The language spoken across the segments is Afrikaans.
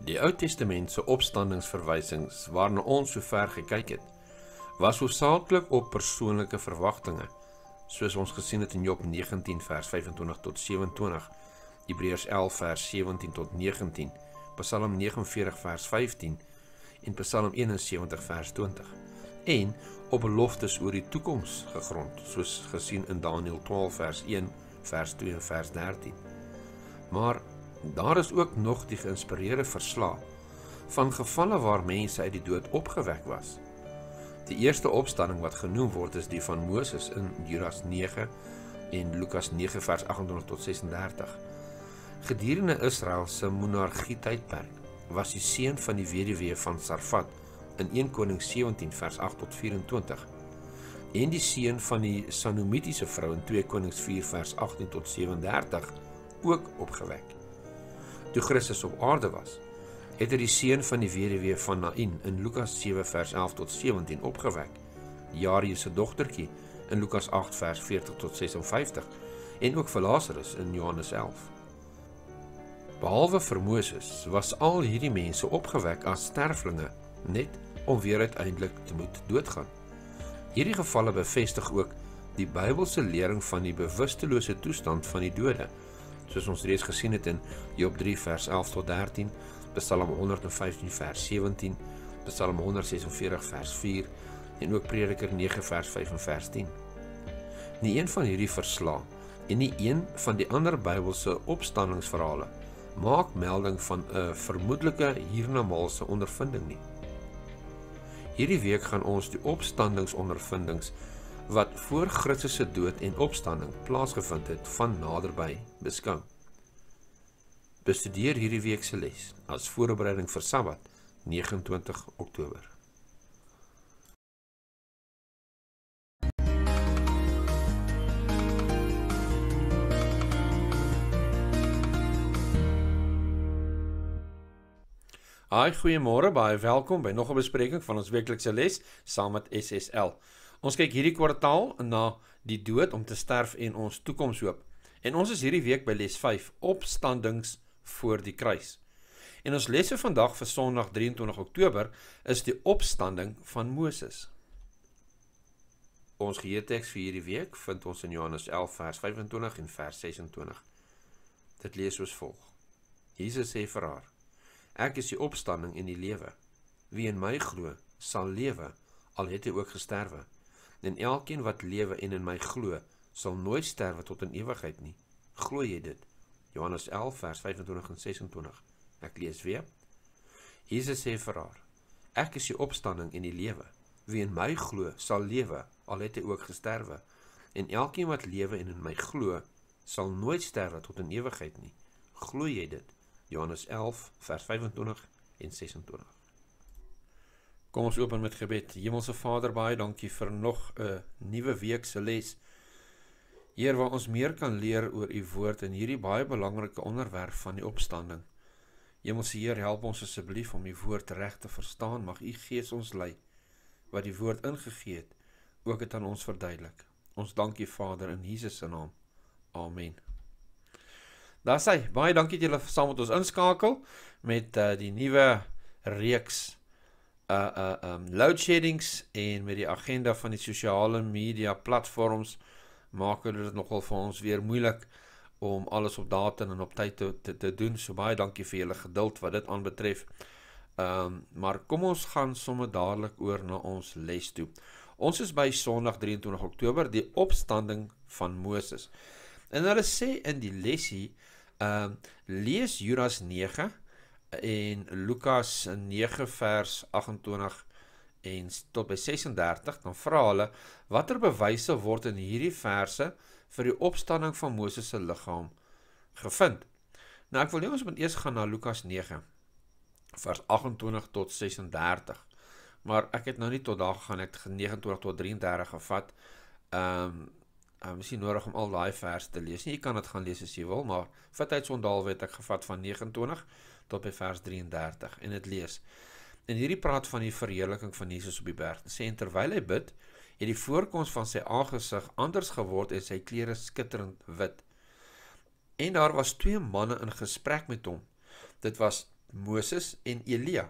Die Ou Testament se opstandingsverwysings waarna ons sover gekyk het, was hoofsaaklik op persoonlike verwagtinge, soos ons gesien het in Job 19 vers 25 tot 27, Hebreërs 11 vers 17 tot 19, Psalm 49 vers 15 en Psalm 71 vers 20 en op beloftes oor die toekoms gegrond, soos gesien in Daniël 12 vers 1, vers 2 en vers 13. Maar Daar is ook nog die geïnspireerde verslag van gevalle waar mense uit die dood opgewek was. Die eerste opstanding wat genoem word is die van Moses in Judas 9 en Lukas 9 vers 28 tot 36. Gedurende Israel se monargie tydperk was die seun van die weduwee van Sarfat in 1 Koning 17 vers 8 tot 24 en die seun van die Sanomitiese vrou in 2 Konings 4 vers 18 tot 37 ook opgewek toe Christus op aarde was, het hy die seun van die weduwee van Nain in Lukas 7 vers 11 tot 17 opgewek. Jairus se dogtertjie in Lukas 8 vers 40 tot 56 en ook vir Lazarus in Johannes 11. Behalwe vir Moses was al hierdie mense opgewek as sterflinge net om weer uiteindelik te moet doodgaan. Hierdie gevalle bevestig ook die Bybelse lering van die bewusstellose toestand van die dode soos ons reeds gesien het in Job 3 vers 11 tot 13, Psalm 115 vers 17, Psalm 146 vers 4 en ook Prediker 9 vers 5 en vers 10. Nie een van hierdie verslae en nie een van die ander Bybelse opstanningsverhale maak melding van 'n vermoedelike hiernamaalse ondervinding nie. Hierdie week gaan ons die opstandingsondervindings wat voor Christus se dood en opstanding plaasgevind het van naderby beskou. Bestudeer hierdie week se les as voorbereiding vir Sabbat 29 Oktober. Hi, goeiemôre. Baie welkom by nog 'n bespreking van ons weeklikse les saam met SSL. Ons kyk hierdie kwartaal na die dood om te sterf en ons toekomshoop. En ons is hierdie week by les 5, opstandings voor die kruis. En ons lesse vandag vir Sondag 23 Oktober is die opstanding van Moses. Ons geheeteks vir hierdie week vind ons in Johannes 11 vers 25 en vers 26. Dit lees soos volg. Jesus sê vir haar: Ek is die opstanding en die lewe. Wie in my glo, sal lewe al het hy ook gesterwe. En elkeen wat lewe en in my glo, sal nooit sterwe tot in ewigheid nie. Glo jy dit? Johannes 11 vers 25 en 26. Ek lees weer. Jesus sê vir haar: Ek is die opstanding en die lewe. Wie in my glo, sal lewe al het hy ook gesterwe. En elkeen wat lewe en in my glo, sal nooit sterwe tot in ewigheid nie. Glo jy dit? Johannes 11 vers 25 en 26. Kom ons open met gebed. Hemelse Vader, baie dankie vir nog 'n nuwe week se les. Heer, waar ons meer kan leer oor u woord in hierdie baie belangrike onderwerp van die opstanding. Hemelse Heer, help ons asseblief om u woord reg te verstaan. Mag u Gees ons lei wat die woord ingegee het, ook dit aan ons verduidelik. Ons dank u Vader in Jesus se naam. Amen. Daar sê, baie dankie dat julle saam met ons inskakel met uh, die nuwe reeks uh uh um load sheddings en met die agenda van die sosiale media platforms maak hulle dit nogal vir ons weer moeilik om alles op datum en op tyd te, te te doen. So baie dankie vir julle geduld wat dit aanbetref. Ehm um, maar kom ons gaan sommer dadelik oor na ons les toe. Ons is by Sondag 23 Oktober, die opstanding van Moses. En hulle sê in die lesie, ehm um, lees Judas 9 en Lukas 9 vers 28 en tot by 36 dan vra hulle watter bewyse word in hierdie verse vir die opstanding van Moses se liggaam gevind. Nou ek wil net ons moet eers gaan na Lukas 9 vers 28 tot 36. Maar ek het nou nie tot daar gegaan ek 29 tot 33 gevat. Ehm um, ehm, ek is nie nodig om al daai verse te lees nie. Jy kan dit gaan lees as jy wil, maar vir tyd sondaal het ek gevat van 29 tot by vers 33 en dit lees. En hierdie praat van die verheerliking van Jesus op die berg. Sê en terwyl hy bid, het die voorkoms van sy aangesig anders geword en sy klere skitterend wit. En daar was twee manne in gesprek met hom. Dit was Moses en Elia.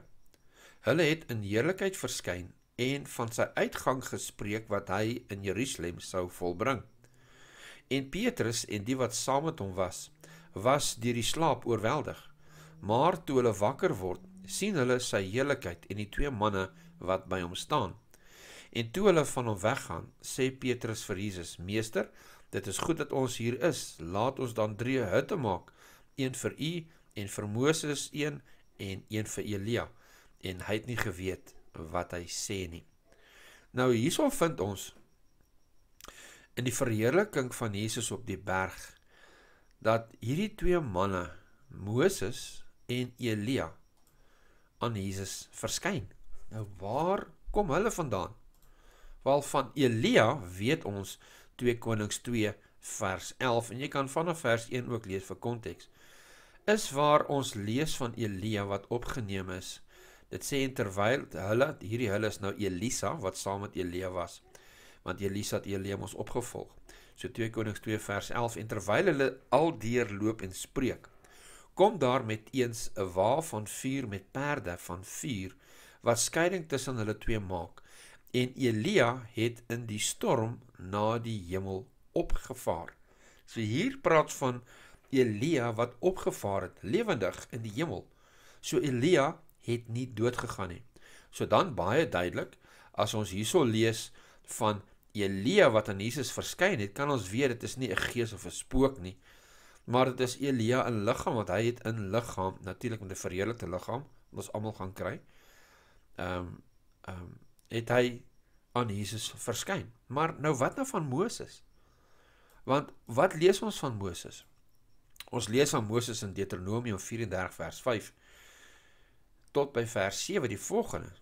Hulle het in heerlikheid verskyn en van sy uitgang gespreek wat hy in Jerusalem sou volbring. En Petrus en die wat saam met hom was, was deur die slaap oorweldig. Maar toe hulle wakker word, sien hulle sy heiligheid en die twee manne wat by hom staan. En toe hulle van hom weggaan, sê Petrus vir Jesus: "Meester, dit is goed dat ons hier is. Laat ons dan drie hutte maak, een vir U en vir Moses een en een vir Elia." En hy het nie geweet wat hy sê nie. Nou hierso vind ons in die verheerliking van Jesus op die berg dat hierdie twee manne, Moses en Elia, aan Jesus verskyn. Nou waar kom hulle vandaan? Wel van Elia weet ons 2 Konings 2 vers 11 en jy kan vanaf vers 1 ook lees vir konteks. Is waar ons lees van Elia wat opgeneem is. Dit sê terwyl hulle hierdie hulle is nou Elisa wat saam met Elia was. Want Elisa het Elia mos opgevolg. So 2 Konings 2 vers 11 en terwyl hulle al deurloop en spreek kom daar met eens 'n wa van vuur met perde van vuur wat skeiding tussen hulle twee maak. En Elia het in die storm na die hemel opgevaar. So hier praat van Elia wat opgevaar het lewendig in die hemel. So Elia het nie dood gegaan nie. So dan baie duidelik as ons hierso lees van Elia wat aan Jesus verskyn het, kan ons weet dit is nie 'n gees of 'n spook nie, maar dit is Elia in liggaam want hy het in liggaam natuurlik met 'n verheerlikte liggaam ons almal gaan kry. Ehm um, ehm um, het hy aan Jesus verskyn. Maar nou wat nou van Moses? Want wat lees ons van Moses? Ons lees van Moses in Deuteronomium 34 vers 5 tot by vers 7 die volgende.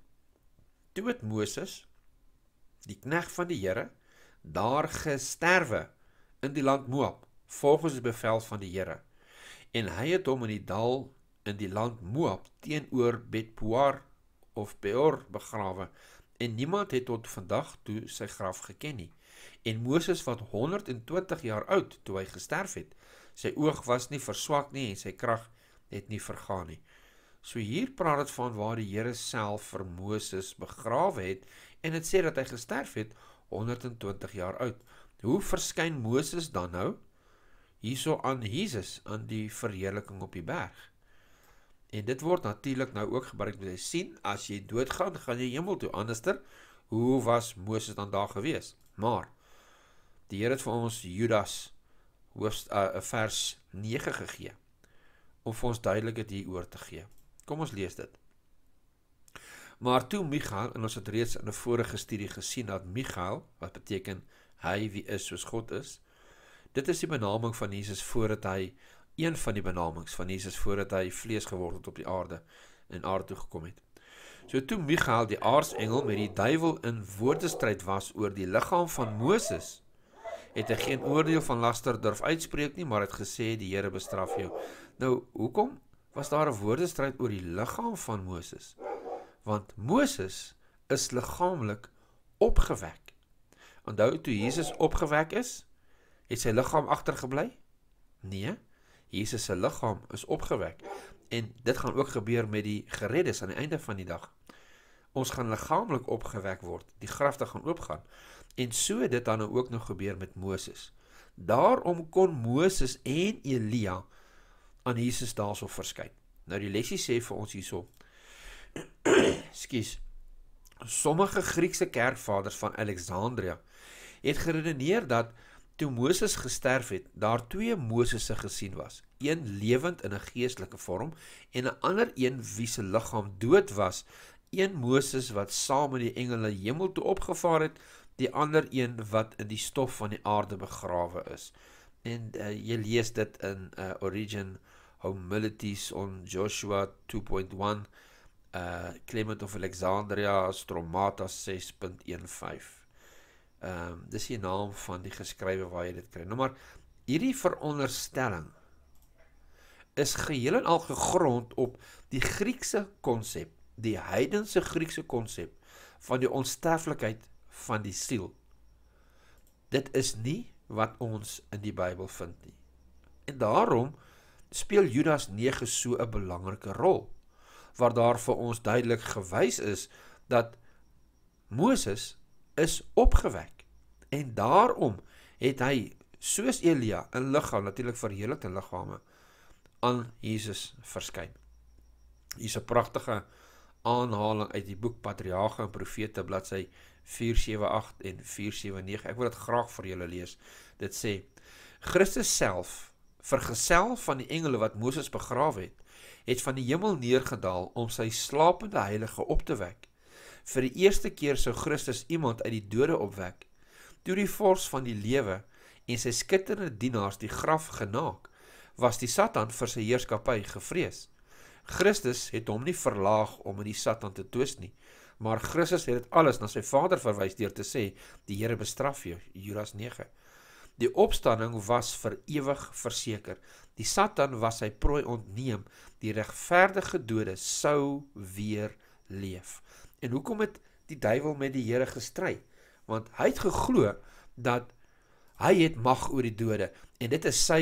Toe het Moses die knegt van die Here daar gesterwe in die land Moab volgens die bevel van die Here. En hy het hom in die dal in die land Moab teenoor Betpoar of Peor begrawe en niemand het tot vandag toe sy graf geken nie. En Moses wat 120 jaar oud toe hy gesterf het, sy oog was nie verswak nie en sy krag het nie vergaan nie. So hier praat dit van waar die Here self vir Moses begrawe het en dit sê dat hy gesterf het 120 jaar oud. Hoe verskyn Moses dan nou hierso aan Jesus aan die verheerliking op die berg. En dit word natuurlik nou ook gebruik om te sien as jy doodgaan, gaan jy hemel toe. Anderster, hoe was Moses dan daar gewees? Maar die Here het vir ons Judas hoofs uh, vers 9 gegee om vir ons duidelik dit oor te gee. Kom ons lees dit. Maar toe Michael en ons het reeds in 'n vorige studie gesien dat Michael wat beteken hy wie is soos God is, Dit is die benaming van Jesus voordat hy een van die benamings van Jesus voordat hy vlees geword het op die aarde en aarde toe gekom het. So toe Michael die aartsengel met die duiwel in woordestryd was oor die liggaam van Moses, het hy geen oordeel van laster durf uitspreek nie, maar het gesê die Here bestraf jou. Nou, hoekom was daar 'n woordestryd oor die liggaam van Moses? Want Moses is liggaamlik opgewek. Onthou toe Jesus opgewek is, Het sy liggaam agtergebly? Nee. Jesus se liggaam is opgewek en dit gaan ook gebeur met die gereddes aan die einde van die dag. Ons gaan liggaamlik opgewek word. Die grafte gaan oopgaan. En so dit dan ook nog gebeur met Moses. Daarom kon Moses en Elia aan Jesus daarso verskyn. Nou die lesie sê vir ons hierso. Skus. Sommige Griekse kerkvaders van Alexandrië het geredeneer dat toe Moses gesterf het, daar twee Moses'e gesien was. Een lewend in 'n geestelike vorm en 'n ander een wie se liggaam dood was. Een Moses wat saam met die engele hemel toe opgevaar het, die ander een wat in die stof van die aarde begrawe is. En uh, jy lees dit in uh, Origin Homilities on Joshua 2.1 uh eh, Clement of Alexandria Stromata 6.15 Ehm um, dis die naam van die geskrywe waar jy dit kry. Nou maar hierdie veronderstelling is geheel en al gegrond op die Griekse konsep, die heidense Griekse konsep van die onsterflikheid van die siel. Dit is nie wat ons in die Bybel vind nie. En daarom speel Judas 9 so 'n belangrike rol waar daar vir ons duidelik gewys is dat Moses is opgewek. En daarom het hy soos Elia in liggaam natuurlik verheerlik in liggame aan Jesus verskyn. Hier's 'n pragtige aanhaling uit die boek Patriarge en Profete bladsy 478 en 479. Ek wil dit graag vir julle lees. Dit sê: Christus self vergesel van die engele wat Moses begrawe het, het van die hemel neergedaal om sy slapende heilige op te wek vir die eerste keer sou Christus iemand uit die dode opwek. Toe die vors van die lewe en sy skitterende dienaars die graf genaak, was die Satan vir sy heerskappy gevrees. Christus het hom nie verlaag om in die Satan te toets nie, maar Christus het dit alles na sy Vader verwys deur te sê: "Die Here bestraf jou." Judas 9. Die opstanding was vir ewig verseker. Die Satan was sy prooi ontneem. Die regverdige dode sou weer leef. En hoekom het die duiwel met die Here gestry? Want hy het geglo dat hy het mag oor die dode en dit is sy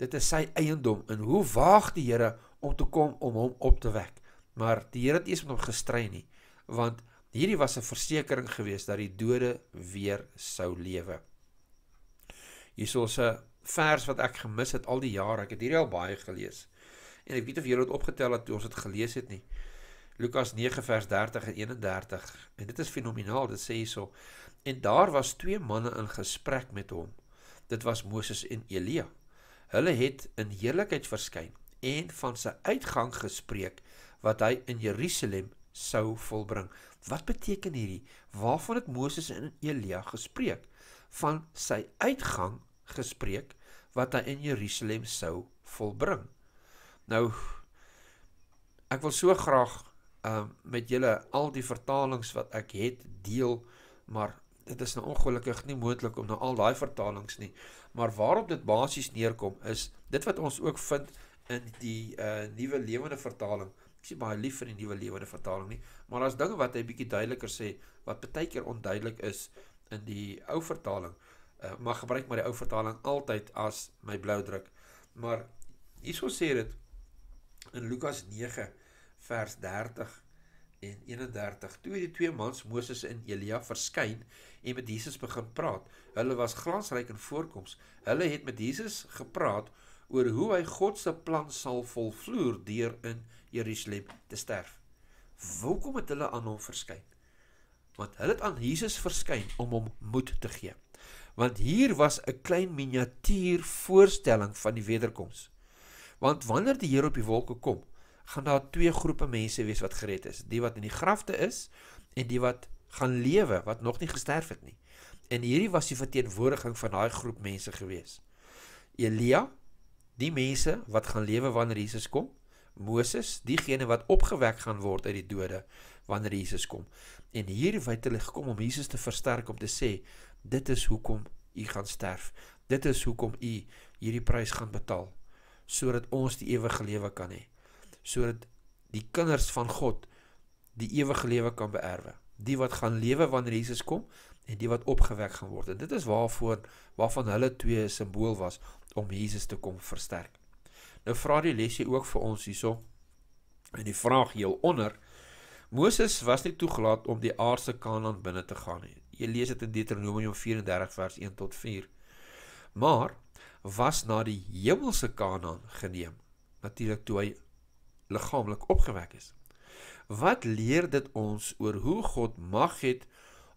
dit is sy eiendom. En hoe waag die Here om te kom om hom op te wek? Maar die Here het eers met hom gestry nie, want hierdie was 'n versekering geweest dat die dode weer sou lewe. Hierso's 'n vers wat ek gemis het al die jare. Ek het hierdie al baie gelees. En ek weet of julle dit opgetel het toe ons dit gelees het nie. Lukas 9 vers 30 en 31. En dit is fenomenaal, dit sê hyso. En daar was twee manne in gesprek met hom. Dit was Moses en Elia. Hulle het in heerlikheid verskyn en van sy uitgang gespreek wat hy in Jerusalem sou volbring. Wat beteken hierdie? Waarvan het Moses en Elia gespreek? Van sy uitgang gespreek wat hy in Jerusalem sou volbring. Nou ek wil so graag um, met julle al die vertalings wat ek het deel, maar dit is nou ongelukkig nie moontlik om nou al daai vertalings nie. Maar waarop dit basies neerkom is dit wat ons ook vind in die uh eh, nuwe lewende vertaling. Ek is baie lief vir die nuwe lewende vertaling nie, maar daar's dinge wat hy bietjie duideliker sê wat baie keer onduidelik is in die ou vertaling. Uh maar gebruik maar die ou vertaling altyd as my blou druk. Maar hierso sê dit in Lukas 9 vers 30 en 31. Toe die twee mans Moses en Elia verskyn en met Jesus begin praat. Hulle was glansryk in voorkoms. Hulle het met Jesus gepraat oor hoe hy God se plan sal volvloer deur in Jerusalem te sterf. Hoekom het hulle aan hom verskyn? Want hulle het aan Jesus verskyn om hom moed te gee. Want hier was 'n klein miniatuur voorstelling van die wederkoms. Want wanneer die Here op die wolke kom, gaan daar twee groepe mense wees wat gered is. Die wat in die grafte is en die wat gaan lewe wat nog nie gesterf het nie. En hierdie was die verteenwoordiging van daai groep mense gewees. Elia, die mense wat gaan lewe wanneer Jesus kom. Moses, diegene wat opgewek gaan word uit die dode wanneer Jesus kom. En hier het hulle gekom om Jesus te versterk om te sê, dit is hoekom u gaan sterf. Dit is hoekom u hierdie prys gaan betaal sodat ons die ewige lewe kan hê sodat die kinders van God die ewige lewe kan beerwe. Die wat gaan lewe wanneer Jesus kom en die wat opgewek gaan word. En dit is waarvoor waarvan hulle twee simbool was om Jesus te kom versterk. Nou vra die lesie ook vir ons hierso in die vraag heel onder Moses was nie toegelaat om die aardse Kanaan binne te gaan nie. Jy lees dit in Deuteronomium 34 vers 1 tot 4. Maar was na die hemelse Kanaan geneem. Natuurlik toe hy liggaamlik opgewek is. Wat leer dit ons oor hoe God mag het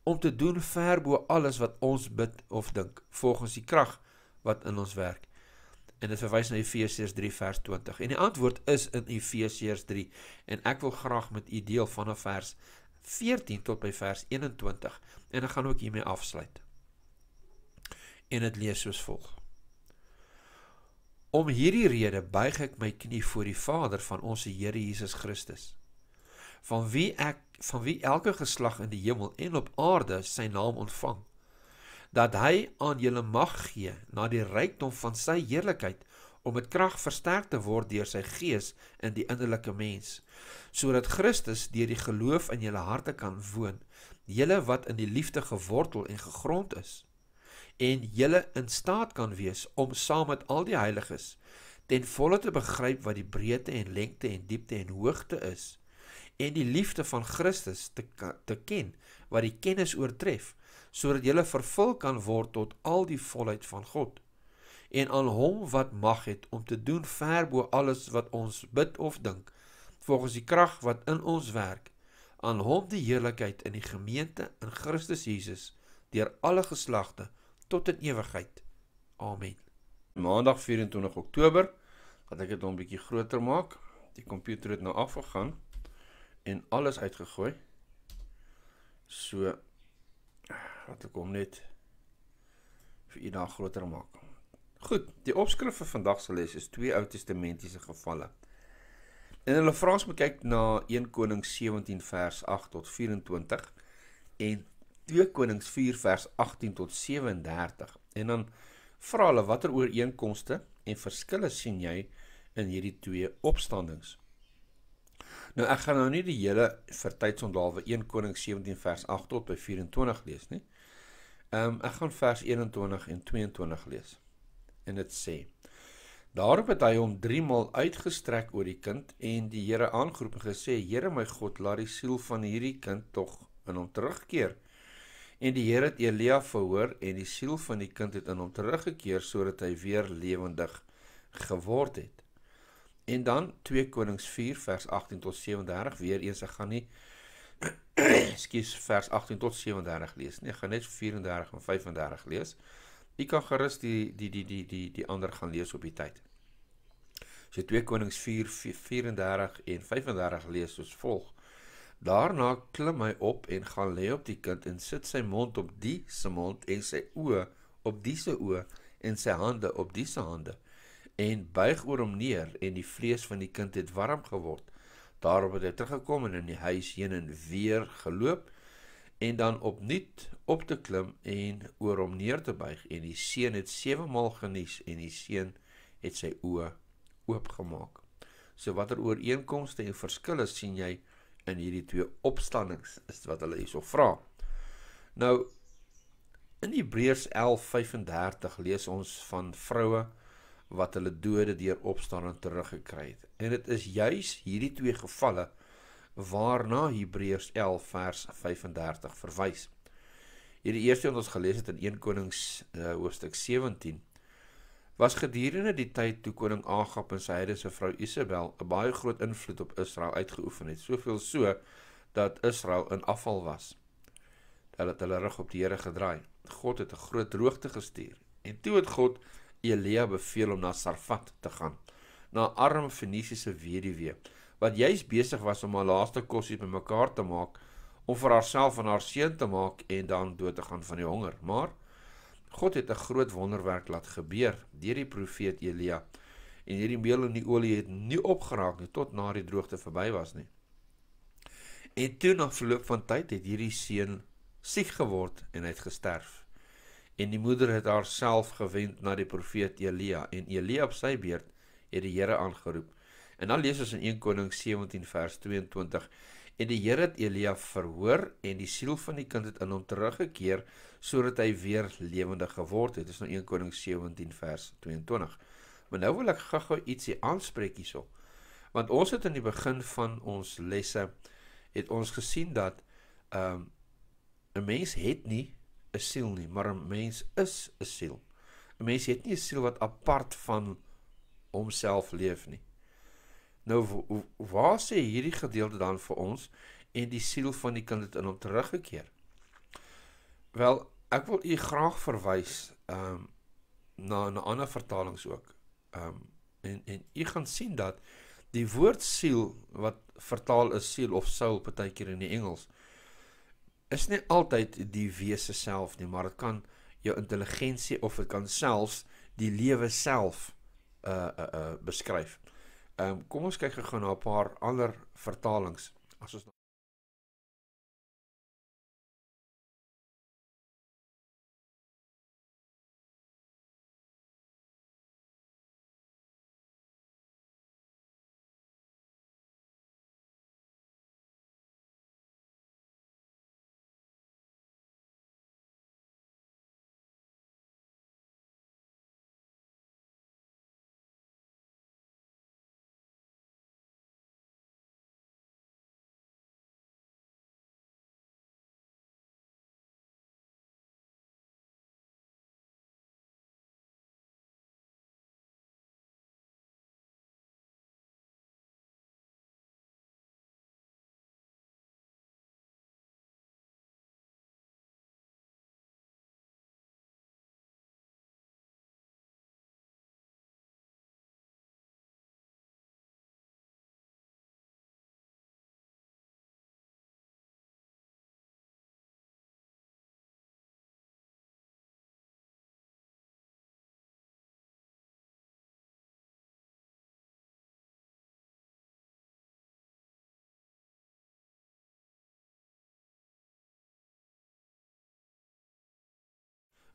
om te doen ver bo alles wat ons bid of dink volgens die krag wat in ons werk. En dit verwys na Efesiërs 3 vers 20. En die antwoord is in Efesiërs 3 en ek wil graag met u deel vanaf vers 14 tot by vers 21 en ek gaan ook hiermee afsluit. En dit lees soos volg. Om hierdie rede buig ek my knie voor die Vader van ons Here Jesus Christus, van wie ek van wie elke geslag in die hemel en op aarde sy naam ontvang, dat hy aan julle mag gee na die rykdom van sy heerlikheid om met krag versterk te word deur sy gees in die innerlike mens sodat Christus deur die geloof in julle harte kan woon julle wat in die liefde gewortel en gegrond is en julle in staat kan wees om saam met al die heiliges ten volle te begryp wat die breedte en lengte en diepte en hoogte is en die liefde van Christus te te ken wat die kennis oortref sodat julle vervul kan word tot al die volheid van God en aan hom wat mag het om te doen ver bo alles wat ons bid of dink volgens die krag wat in ons werk aan hom die heerlikheid in die gemeente in Christus Jesus deur alle geslagte tot in ewigheid. Amen. Maandag 24 Oktober wat ek dit nou 'n bietjie groter maak. Die komputer het nou afgegaan en alles uitgegooi. So wat ek hom net vir u dan groter maak. Goed, die opskrif vir vandag se les is twee Ou Testamentiese gevalle. En hulle vra ons om kyk na 1 Koning 17 vers 8 tot 24 en 2 Konings 4 vers 18 tot 37. En dan vra hulle watter ooreenkomste en verskille sien jy in hierdie twee opstandings? Nou ek gaan nou nie die hele vertydsondaalwe 1 Konings 17 vers 8 tot by 24 lees nie. Ehm um, ek gaan vers 21 en 22 lees. En dit sê: Daarop het hy hom 3 maal uitgestrek oor die kind en die Here aangeroep en gesê: Here my God, laat die siel van hierdie kind tog in hom terugkeer. En die Here het Elia verhoor en die siel van die kind het in hom teruggekeer sodat hy weer lewendig geword het. En dan 2 Konings 4 vers 18 tot 37 weer eens ek gaan nie ekskuus vers 18 tot 37 lees nie. Ek gaan net 34 en 35 lees. U kan gerus die die die die die die ander gaan lees op die tyd. So 2 Konings 4 34 en 35 lees soos volg. Daarna klim hy op en gaan lê op die kind en sit sy mond op die se mond en sy oë op die se oë en sy hande op die se hande en buig oor hom neer en die vlees van die kind het warm geword. Daarop het hy teruggekom en in die huis heen en weer geloop en dan opnuut op te klim en oor hom neer te buig en die seun het sewe maal genies en die seun het sy oë oopgemaak. So watter ooreenkomste en verskille sien jy? in hierdie twee opstandings is wat hulle hierso vra. Nou in Hebreërs 11:35 lees ons van vroue wat hulle dode deur opstanding teruggekry het. En dit is juis hierdie twee gevalle waarna Hebreërs 11 vers 35 verwys. Hierdie eerste wat ons gelees het in 1 Konings uh, hoofstuk 17 was gedurende die tyd toe koning Agab en sy heidense vrou Isabel 'n baie groot invloed op Israel uitgeoefen het, soveel so dat Israel in afval was. Hulle het hulle rug op die Here gedraai. God het 'n groot droogte gestuur en toe het God Elia beveel om na Sarfat te gaan, na 'n arm Fenisiese weduwee wat juis besig was om haar laaste kosse bymekaar te maak om vir haarself en haar seun te maak en dan dood te gaan van die honger. Maar God het 'n groot wonderwerk laat gebeur deur die profeet Elia. En hierdie meel en die olie het nie opgeraak nie tot na die droogte verby was nie. En toe na verloop van tyd het hierdie seun siek geword en hy het gesterf. En die moeder het haarself gewend na die profeet Elia en Elia op sy beurt het die Here aangeroep. En dan lees ons in 1 Koning 17 vers 22 En die Here het Elia verhoor en die siel van die kind het in hom teruggekeer sodat hy weer lewendig geword het. Dit is nou 1 Konings 17 vers 22. Maar nou wil ek gou-gou ietsie aanspreek hierso. Want ons het in die begin van ons lesse het ons gesien dat ehm um, 'n mens het nie 'n siel nie, maar 'n mens is 'n siel. 'n Mens het nie 'n siel wat apart van homself leef nie. Nou waar sê hierdie gedeelte dan vir ons en die siel van die kind het in hom teruggekeer? Wel, ek wil u graag verwys ehm um, na 'n ander vertalings ook. Ehm um, en en u gaan sien dat die woord siel wat vertaal is siel of soul partykeer in die Engels is nie altyd die wese self nie, maar dit kan jou intelligensie of dit kan selfs die lewe self uh uh uh beskryf. Ehm um, kom ons kyk gou na 'n paar ander vertalings as ons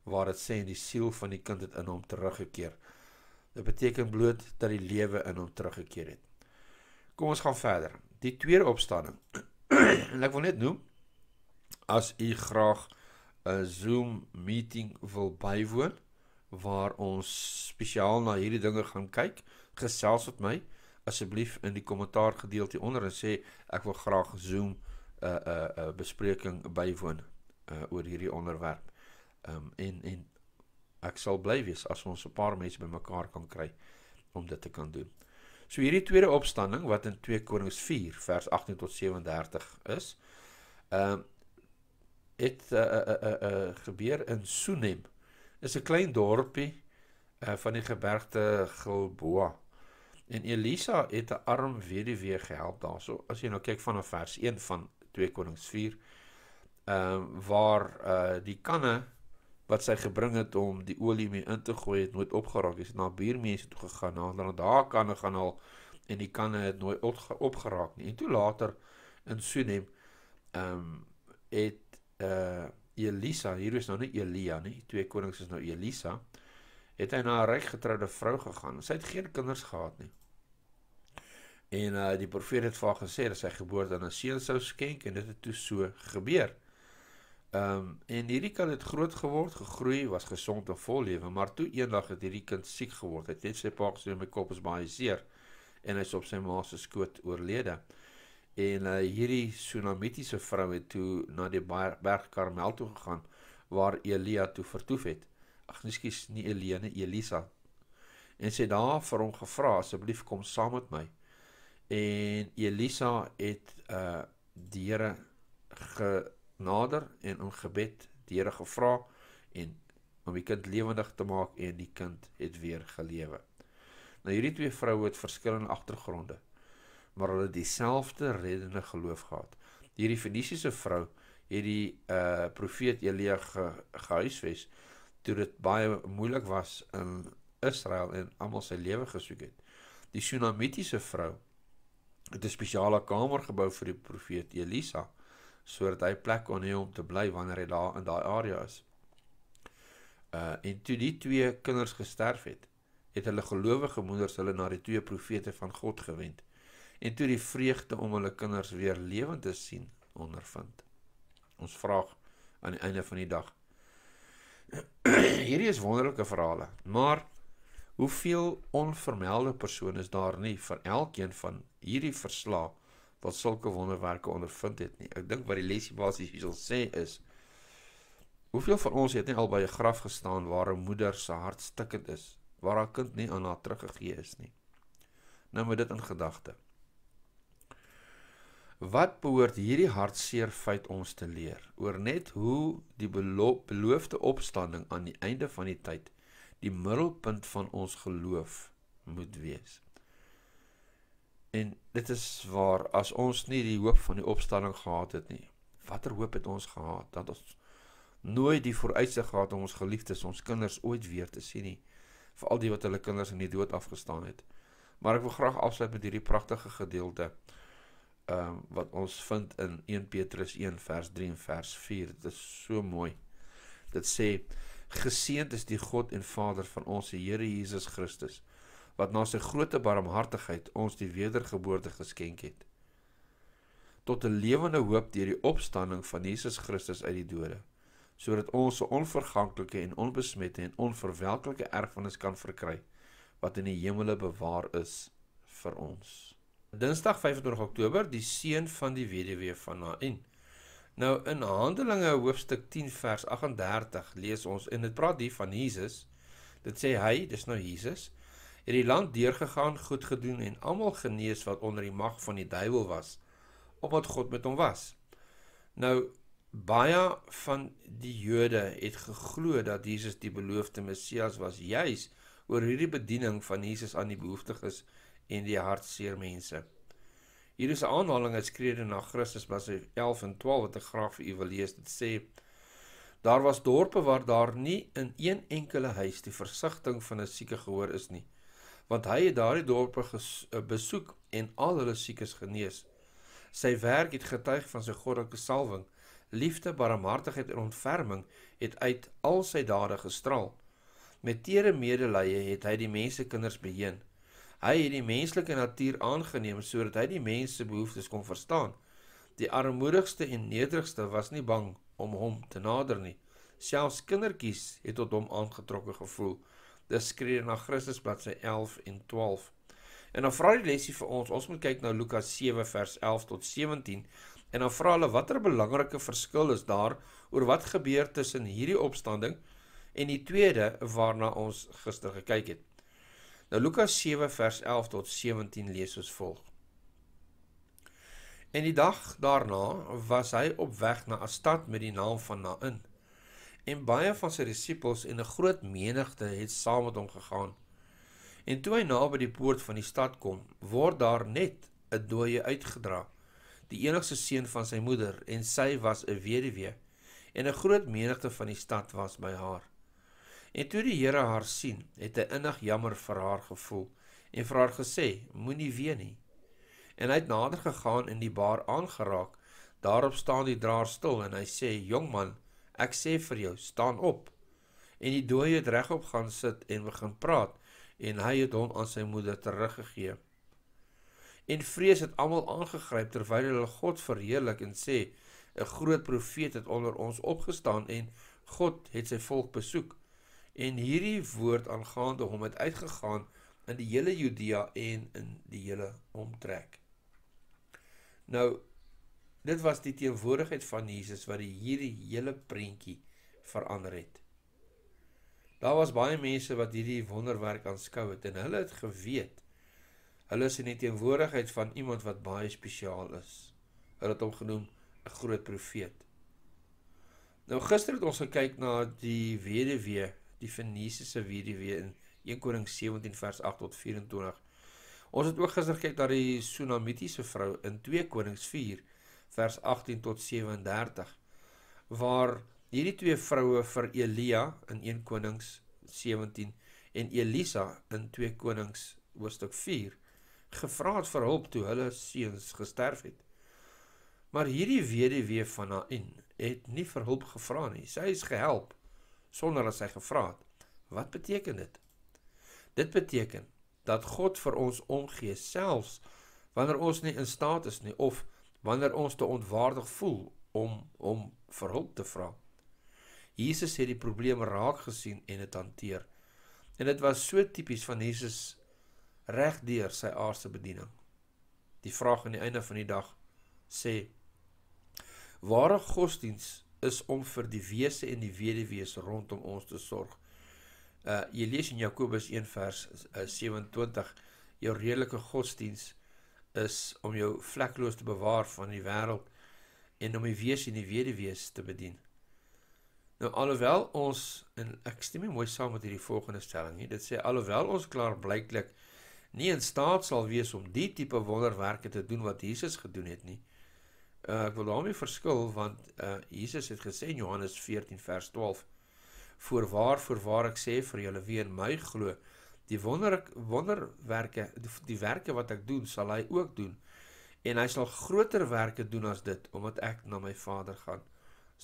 waar dit sê en die siel van die kind het in hom teruggekeer. Dit beteken bloot dat die lewe in hom teruggekeer het. Kom ons gaan verder. Die tweede opstanding. en ek wil net noem as u graag 'n Zoom meeting wil bywoon waar ons spesiaal na hierdie dinge gaan kyk, gesels met my asseblief in die kommentaar gedeelte onder en sê ek wil graag Zoom 'n uh, eh, 'n uh, eh, uh, eh, bespreking bywoon uh, oor hierdie onderwerp. Ehm um, en en ek sal bly wees as ons 'n paar mense bymekaar kan kry om dit te kan doen. So hierdie tweede opstanding wat in 2 Konings 4 vers 18 tot 37 is, ehm um, het 'n uh, eh, uh, eh, uh, eh, uh, gebeur in Sunem. Is 'n klein dorpie uh, van die gebergte Gilboa. En Elisa het 'n arm weduwee gehelp daarso. As jy nou kyk van vers 1 van 2 Konings 4, ehm um, waar uh, die kanne wat sy gebring het om die olie mee in te gooi het nooit opgeraak. Hy het na buurmense toe gegaan, na hulle daar kanne gaan al en die kanne het nooit op, opgeraak nie. En toe later in Sunem ehm um, het eh uh, Elisa, hier is nou nie Elia nie, twee konings is nou Elisa, het hy na 'n ryk getroude vrou gegaan. Sy het geen kinders gehad nie. En eh uh, die profeet het vir haar gesê dat sy geboorte aan 'n seun sou skenk en dit het toe so gebeur. Ehm um, en hierdie kind het groot geword, gegroei, was gesond en vol lewe, maar toe eendag het hierdie kind siek geword. Hy het sy pa gesê my kop is baie seer en hy's op sy ma se skoot oorlede. En uh, hierdie tsunamitiese vrou het toe na die berg Karmel toe gegaan waar Elia toe vertoef het. Ag, ekskuus, nee, nie Elene, Elisa. En sy het daar vir hom gevra, asseblief kom saam met my. En Elisa het uh die Here ge nader en in gebed die Here gevra en om die kind lewendig te maak en die kind het weer gelewe. Nou hierdie twee vroue het verskillende agtergronde, maar hulle het dieselfde reddende geloof gehad. Hierdie Fenisiese vrou het die uh profeet Elia ge, gehuisves toe dit baie moeilik was in Israel en almal sy lewe gesoek het. Die Sunamitiese vrou het 'n spesiale kamer gebou vir die profeet Elisa sodat hy plek kon hê om te bly wanneer hy daar in daai area is. Uh en toe die twee kinders gesterf het, het hulle gelowige moeders hulle na die twee profete van God gewend en toe die vreugde om hulle kinders weer lewend te sien ondervind. Ons vra aan die einde van die dag. Hierdie is wonderlike verhale, maar hoeveel onvermelde persone is daar nie vir elkeen van hierdie verslae wat sulke wonderwerke ondervind het nie. Ek dink wat die lesie basies hier sal sê is hoeveel van ons het nie al by 'n graf gestaan waar 'n moeder se hart stikkend is, waar haar kind nie aan haar teruggegee is nie. Nou met dit in gedagte. Wat behoort hierdie hartseer feit ons te leer oor net hoe die belo beloofde opstanding aan die einde van die tyd die middelpunt van ons geloof moet wees. En dit is waar as ons nie die hoop van die opstanding gehad het nie. Watter hoop het ons gehad dat ons nooit die vooruitsig gehad om ons geliefdes, ons kinders ooit weer te sien nie, veral die wat hulle kinders in die dood afgestaan het. Maar ek wil graag afsluit met hierdie pragtige gedeelte ehm um, wat ons vind in 1 Petrus 1 vers 3 en vers 4. Dit is so mooi. Dit sê geseënd is die God en Vader van ons Here Jesus Christus wat na sy grootte barmhartigheid ons die wedergeboorte geskenk het tot 'n lewende hoop deur die opstanding van Jesus Christus uit die dode sodat ons se onverganklike en onbesmette en onverwelklike erfenis kan verkry wat in die hemele bewaar is vir ons. Dinsdag 25 Oktober, die seun van die weduwee van Nain. Nou in Handelinge hoofstuk 10 vers 38 lees ons en dit praat hier van Jesus. Dit sê hy, dis nou Jesus, het die land deurgegaan, goed gedoen en almal genees wat onder die mag van die duiwel was, omdat God met hom was. Nou baie van die Jode het geglo dat Jesus die beloofde Messias was, juis oor hierdie bediening van Jesus aan die behoeftiges en die hartseer mense. Hier is 'n aanhaling uit Skrede na Christus, Bas 11 en 12 wat ek graag vir u wil lees. Dit sê: Daar was dorpe waar daar nie in een enkele huis die versigtiging van 'n sieke gehoor is nie want hy het daardie dorpe eh, besoek en al hulle siekes genees. Sy werk het getuig van sy goddelike salwing. Liefde, barmhartigheid en ontferming het uit al sy dade gestraal. Met tere medelee het hy die mense kinders beheen. Hy het die menslike natuur aangeneem sodat hy die mens se behoeftes kon verstaan. Die armoedigste en nederigste was nie bang om hom te nader nie. Selfs kindertjies het tot hom aangetrokke gevoel. Dis skree na Christus bladsy 11 en 12. En dan vra die lesie vir ons, ons moet kyk na Lukas 7 vers 11 tot 17 en dan vra hulle watter belangrike verskil is daar oor wat gebeur tussen hierdie opstanding en die tweede waarna ons gister gekyk het. Nou Lukas 7 vers 11 tot 17 lees ons volg. En die dag daarna was hy op weg na 'n stad met die naam van Nain en baie van sy disippels en 'n groot menigte het saam met hom gegaan. En toe hy naby die poort van die stad kom, word daar net 'n dooie uitgedra, die enigste seun van sy moeder en sy was 'n weduwee en 'n groot menigte van die stad was by haar. En toe die Here haar sien, het hy innig jammer vir haar gevoel en vir haar gesê: "Moenie ween nie." En hy het nader gegaan en die baar aangeraak. Daarop staan die draer stil en hy sê: "Jongman, Ek sê vir jou, staan op. En die dooie het regop gaan sit en begin praat en hy het hom aan sy moeder teruggegee. En vrees het almal aangegryp terwyl hulle God verheerlik en sê: "’n Groot profeet het onder ons opgestaan en God het sy volk besoek." En hierdie woord aangaande hom het uitgegaan in die hele Judea en in die hele omtrek. Nou Dit was die teenwoordigheid van Jesus wat die hierdie hele prentjie verander het. Daar was baie mense wat hierdie wonderwerk aanskou het en hulle het geweet hulle is in die teenwoordigheid van iemand wat baie spesiaal is. Hulle het hom genoem 'n groot profeet. Nou gister het ons gekyk na die weduwee, die Fenisiese weduwee in 1 Koring 17 vers 8 tot 24. Ons het ook gister gekyk na die Tsunamitiese vrou in 2 Konings 4 vers 18 tot 37 waar hierdie twee vroue vir Elia in 1 Konings 17 en Elisa in 2 Konings hoofstuk 4 gevra het vir hulp toe hulle seuns gesterf het. Maar hierdie weduwee van Nain het nie vir hulp gevra nie. Sy is gehelp sonder dat sy gevra het. Wat beteken dit? Dit beteken dat God vir ons omgee selfs wanneer ons nie in staat is nie of wanneer ons te ontwaardig voel om hom vir hulp te vra. Jesus het die probleem raak gesien en dit hanteer. En dit was so tipies van Jesus regdeur sy aardse bediening. Die vraag aan die einde van die dag sê: Ware godsdiens is om vir die wese en die weduwee rondom ons te sorg. Uh jy lees in Jakobus 1 vers uh, 27 jou redelike godsdiens is om jou vlekloos te bewaar van die wêreld en om die wees en die wederwees te bedien. Nou alhoewel ons en ek stem mooi saam met hierdie volgende stelling hier. Dit sê alhoewel ons klaar blyklik nie in staat sal wees om die tipe wonderwerke te doen wat Jesus gedoen het nie. Uh, ek wil daarmee verskil want uh Jesus het gesê in Johannes 14 vers 12: "Voorwaar, voorwaar ek sê vir julle wie in my glo, Die wonder wonderwerke die, die werke wat ek doen sal hy ook doen en hy sal groter werke doen as dit omdat ek na my Vader gaan.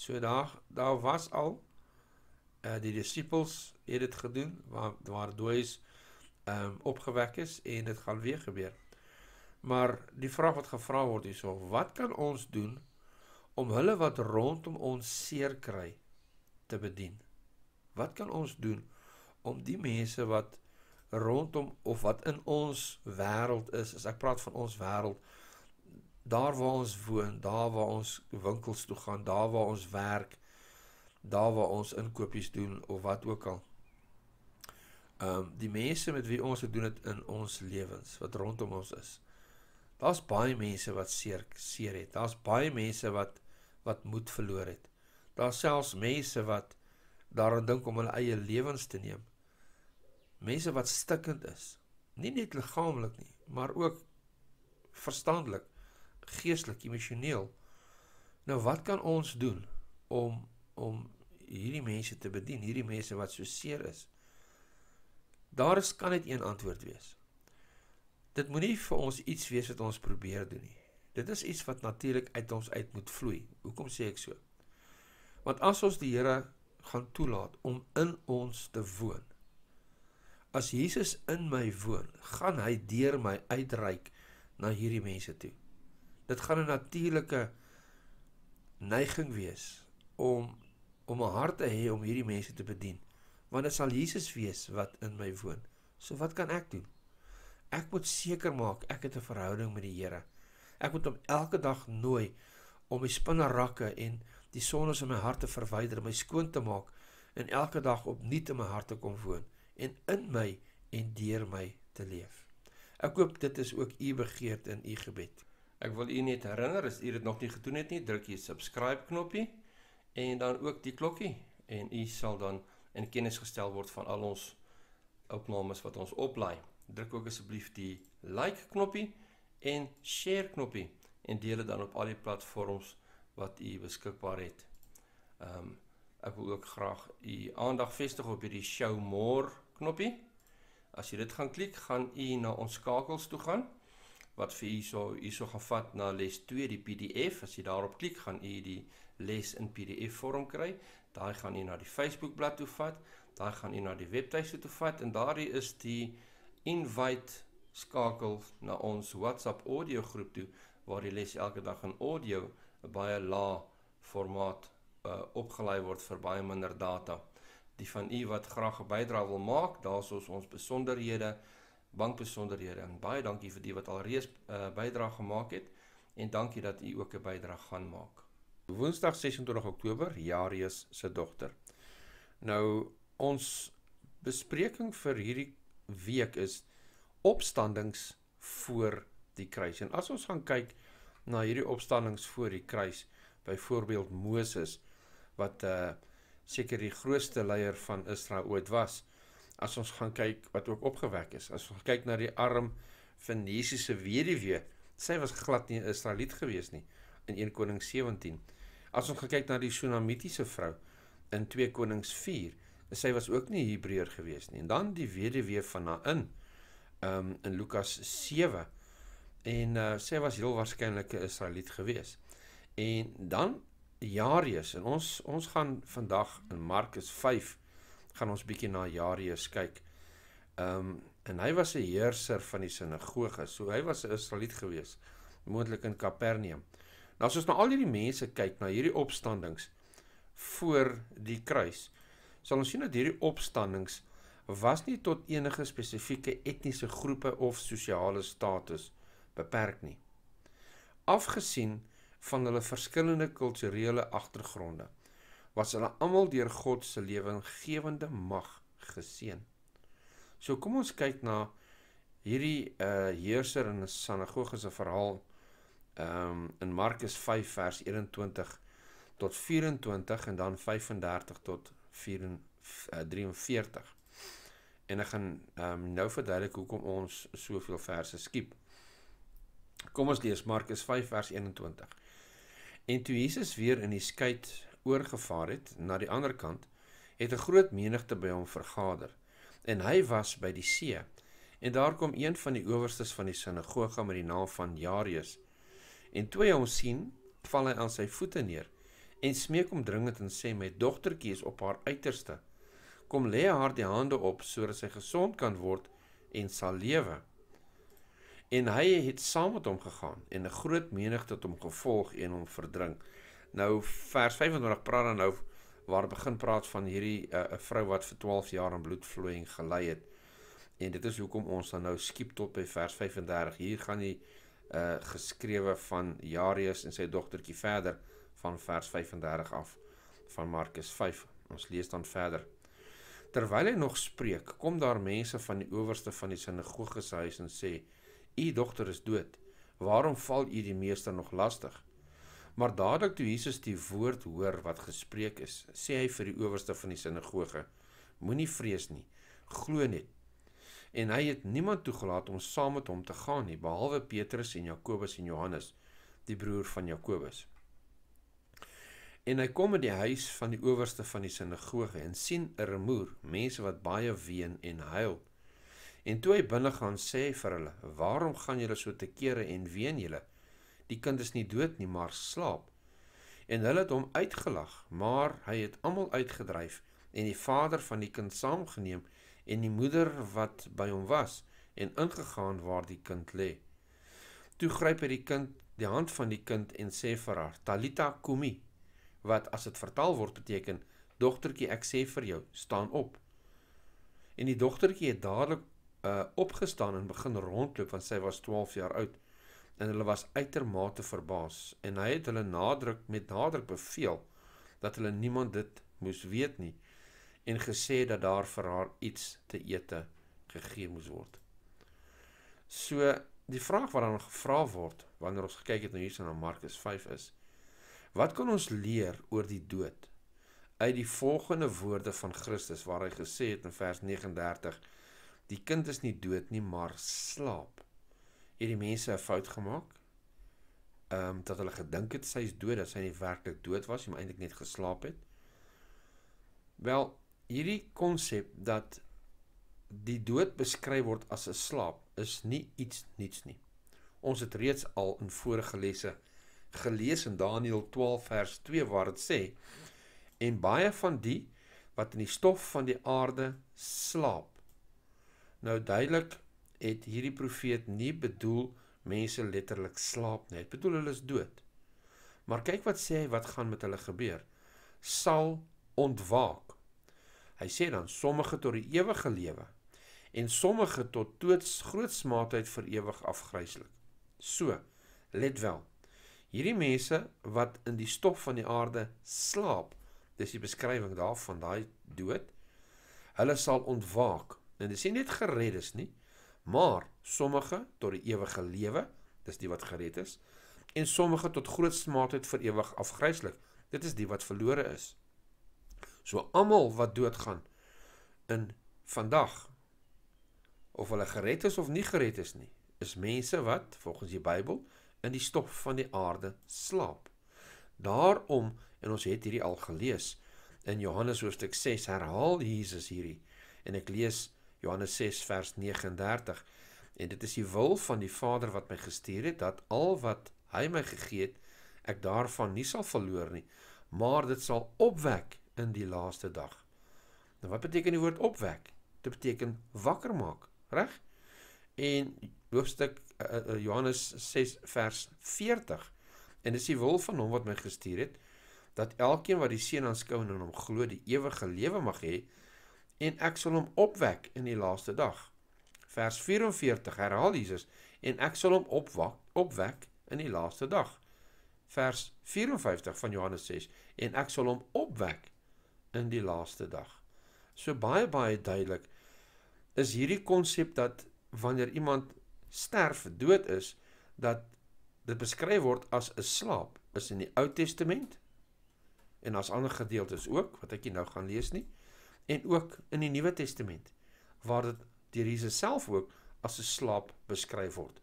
So daar daar was al uh, die disippels het dit gedoen waar waar dooies ehm um, opgewek is en dit gaan weer gebeur. Maar die vraag wat gevra word hierso, wat kan ons doen om hulle wat rondom ons seer kry te bedien? Wat kan ons doen om die mense wat rondom of wat in ons wêreld is, as ek praat van ons wêreld, daar waar ons woon, daar waar ons winkels toe gaan, daar waar ons werk, daar waar ons inkopies doen of wat ook al. Ehm um, die mense met wie ons gedoen het in ons lewens wat rondom ons is. Daar's baie mense wat seer seer het. Daar's baie mense wat wat moed verloor het. Daar's selfs mense wat daaraan dink om hulle eie lewens te neem mense wat stikkend is, nie net liggaamlik nie, maar ook verstandelik, geestelik, emosioneel. Nou wat kan ons doen om om hierdie mense te bedien, hierdie mense wat so seer is? Daar is kan net een antwoord wees. Dit moenie vir ons iets wees wat ons probeer doen nie. Dit is iets wat natuurlik uit ons uit moet vloei. Hoekom sê ek so? Want as ons die Here gaan toelaat om in ons te woon, as Jesus in my woon, gaan hy deur my uitreik na hierdie mense toe. Dit gaan 'n natuurlike neiging wees om om 'n hart te hê om hierdie mense te bedien, want dit sal Jesus wees wat in my woon. So wat kan ek doen? Ek moet seker maak ek het 'n verhouding met die Here. Ek moet hom elke dag nooi om my spinnerakke en die sondes in my hart te verwyder, my skoon te maak en elke dag opnuut in my hart te kom woon en in my en deur my te leef. Ek hoop dit is ook u begeerte in u gebed. Ek wil u net herinner as u dit nog nie gedoen het nie, druk hier subscribe knoppie en dan ook die klokkie en u sal dan in kennis gestel word van al ons opnames wat ons oplaai. Druk ook asseblief die like knoppie en share knoppie en deel dit dan op al die platforms wat u beskikbaar het. Ehm um, ek wil ook graag u aandag vestig op hierdie show môre knoppie. As jy dit gaan klik, gaan u na ons skakels toe gaan wat vir hierso hierso gaan vat na les 2 die PDF. As jy daarop klik, gaan u die les in PDF vorm kry. Daai gaan u na die Facebook bladsy toe vat, daai gaan u na die webtuiste toe vat en daardie is die invite skakel na ons WhatsApp audio groep toe waar die les elke dag in audio 'n baie lae formaat uh, eh, opgelaai word vir baie minder data die van u wat graag 'n bydrae wil maak. Daar's ons ons besonderhede, bankbesonderhede. En baie dankie vir die wat alreeds 'n uh, eh, bydrae gemaak het en dankie dat u ook 'n bydrae gaan maak. Woensdag 26 Oktober, Jarius se dogter. Nou ons bespreking vir hierdie week is opstandings voor die kruis. En as ons gaan kyk na hierdie opstandings voor die kruis, byvoorbeeld Moses wat 'n uh, eh, seker die grootste leier van Israel ooit was. As ons gaan kyk wat ook opgewek is, as ons kyk na die arm van Jesus se weduwee, sy was glad nie 'n Israeliet gewees nie in 1 Konings 17. As ons kyk na die Sunamitiese vrou in 2 Konings 4, sy was ook nie Hebreër gewees nie. En dan die weduwee van Naïn um, ehm, in Lukas 7 en uh, sy was heel waarskynlik 'n Israeliet gewees. En dan Jarius en ons ons gaan vandag in Markus 5 gaan ons bietjie na Jarius kyk. Ehm um, en hy was 'n heerser van die sinagoge. So hy was 'n Israeliet gewees, moontlik in Kapernaum. Nou as ons na al hierdie mense kyk na hierdie opstandings voor die kruis, sal ons sien dat hierdie opstandings was nie tot enige spesifieke etnisse groepe of sosiale status beperk nie. Afgesien van hulle verskillende kulturele agtergronde was hulle almal deur God se lewengewende mag geseën. So kom ons kyk na hierdie uh heerser in 'n sinagoge se verhaal um in Markus 5 vers 21 tot 24 en dan 35 tot 43. Eh, en ek gaan um nou verduidelik hoekom ons soveel verse skiep. Kom ons lees Markus 5 vers 21. En toe Jesus weer in die skei oorgevaar het na die ander kant, het 'n groot menigte by hom vergader. En hy was by die see. En daar kom een van die owerstes van die sinagoge met die naam van Jairus. En toe hy hom sien, val hy aan sy voete neer en smeek hom dringend en sê: "My dogtertjie is op haar uiterste. Kom lê haar die hande op sodat sy gesond kan word en sal lewe." en hy het saam met hom gegaan en 'n groot menigte het hom gevolg en hom verdrink. Nou vers 25 praat dan nou waar begin praat van hierdie eh, 'n uh, vrou wat vir 12 jaar in bloedvloeiing gelei het. En dit is hoekom ons dan nou skiep tot by vers 35. Hier gaan die uh geskrewe van Jarius en sy dogtertjie verder van vers 35 af van Markus 5. Ons lees dan verder. Terwyl hy nog spreek, kom daar mense van die owerste van die sinagoge se huis en sê: U dogter is dood. Waarom val u die meester nog lastig? Maar dadelik toe Jesus die woord hoor wat gespreek is, sê hy vir die owerste van die sinagoge: Moenie vrees nie, glo net. En hy het niemand toegelaat om saam met hom te gaan nie behalwe Petrus en Jakobus en Johannes, die broer van Jakobus. En hy kom by die huis van die owerste van die sinagoge en sien 'n remoer, mense wat baie ween en huil. En toe hy binne gaan sê vir hulle: "Waarom gaan julle so te kere en ween julle? Die kind is nie dood nie, maar slaap." En hulle het hom uitgelag, maar hy het almal uitgedryf en die vader van die kind saamgeneem en die moeder wat by hom was en ingegaan waar die kind lê. Toe gryp hy die kind, die hand van die kind en sê vir haar: "Talita kumi," wat as dit vertaal word beteken: "Dogtertjie, ek sê vir jou, staan op." En die dogtertjie het dadelik uh opgestaan en begin rondloop want sy was 12 jaar oud en hulle was uitermate verbaas en hy het hulle nadruk met nadruk beveel dat hulle niemand dit moes weet nie en gesê dat daar vir haar iets te ete gegee moes word. So die vraag wat dan gevra word wanneer ons gekyk het na Jesus en na Markus 5 is: Wat kan ons leer oor die dood uit die volgende woorde van Christus waar hy gesê het in vers 39 Die kind is nie dood nie, maar slaap. Het die mense 'n fout gemaak? Ehm um, dat hulle gedink het sy is dood, dat sy nie werklik dood was nie, maar eintlik net geslaap het. Wel, hierdie konsep dat die dood beskryf word as 'n slaap is nie iets nuuts nie. Ons het reeds al in vorige lesse gelees in Daniël 12 vers 2 waar dit sê en baie van die wat in die stof van die aarde slaap Nou duidelik het hierdie profeet nie bedoel mense letterlik slaap nie. Hy bedoel hulle is dood. Maar kyk wat sê hy wat gaan met hulle gebeur. Sal ontwaak. Hy sê dan sommige tot die ewige lewe en sommige tot dood groot smaatheid vir ewig afgryslik. So, let wel. Hierdie mense wat in die stof van die aarde slaap, dis die beskrywing daarvan daai dood. Hulle sal ontwaak. En dit sê net gered is nie, maar sommige tot die ewige lewe, dis die wat gered is, en sommige tot groot smaadheid vir ewig afgryslik. Dit is die wat verlore is. So almal wat doodgaan in vandag of hulle gered is of nie gered is nie, is mense wat volgens die Bybel in die stof van die aarde slaap. Daarom en ons het hierdie al gelees in Johannes hoofstuk 6 herhaal Jesus hierdie en ek lees Johannes 6 vers 39. En dit is die wil van die Vader wat my gestuur het dat al wat hy my gegee het, ek daarvan nie sal verloor nie, maar dit sal opwek in die laaste dag. Nou wat beteken die woord opwek? Dit beteken wakker maak, reg? En hoofstuk eh, eh, eh, Johannes 6 vers 40. En dis die wil van hom wat my gestuur het dat elkeen wat die seun aanskou en in hom glo, die ewige lewe mag hê en ek sal hom opwek in die laaste dag. Vers 44 herhaal Jesus en ek sal hom opwak opwek in die laaste dag. Vers 54 van Johannes 6 en ek sal hom opwek in die laaste dag. So baie baie duidelik is hierdie konsep dat wanneer iemand sterf, dood is, dat dit beskryf word as 'n slaap is in die Ou Testament en as ander gedeeltes ook wat ek nou gaan lees nie en ook in die Nuwe Testament waar dit deur Jesus self ook as 'n slaap beskryf word.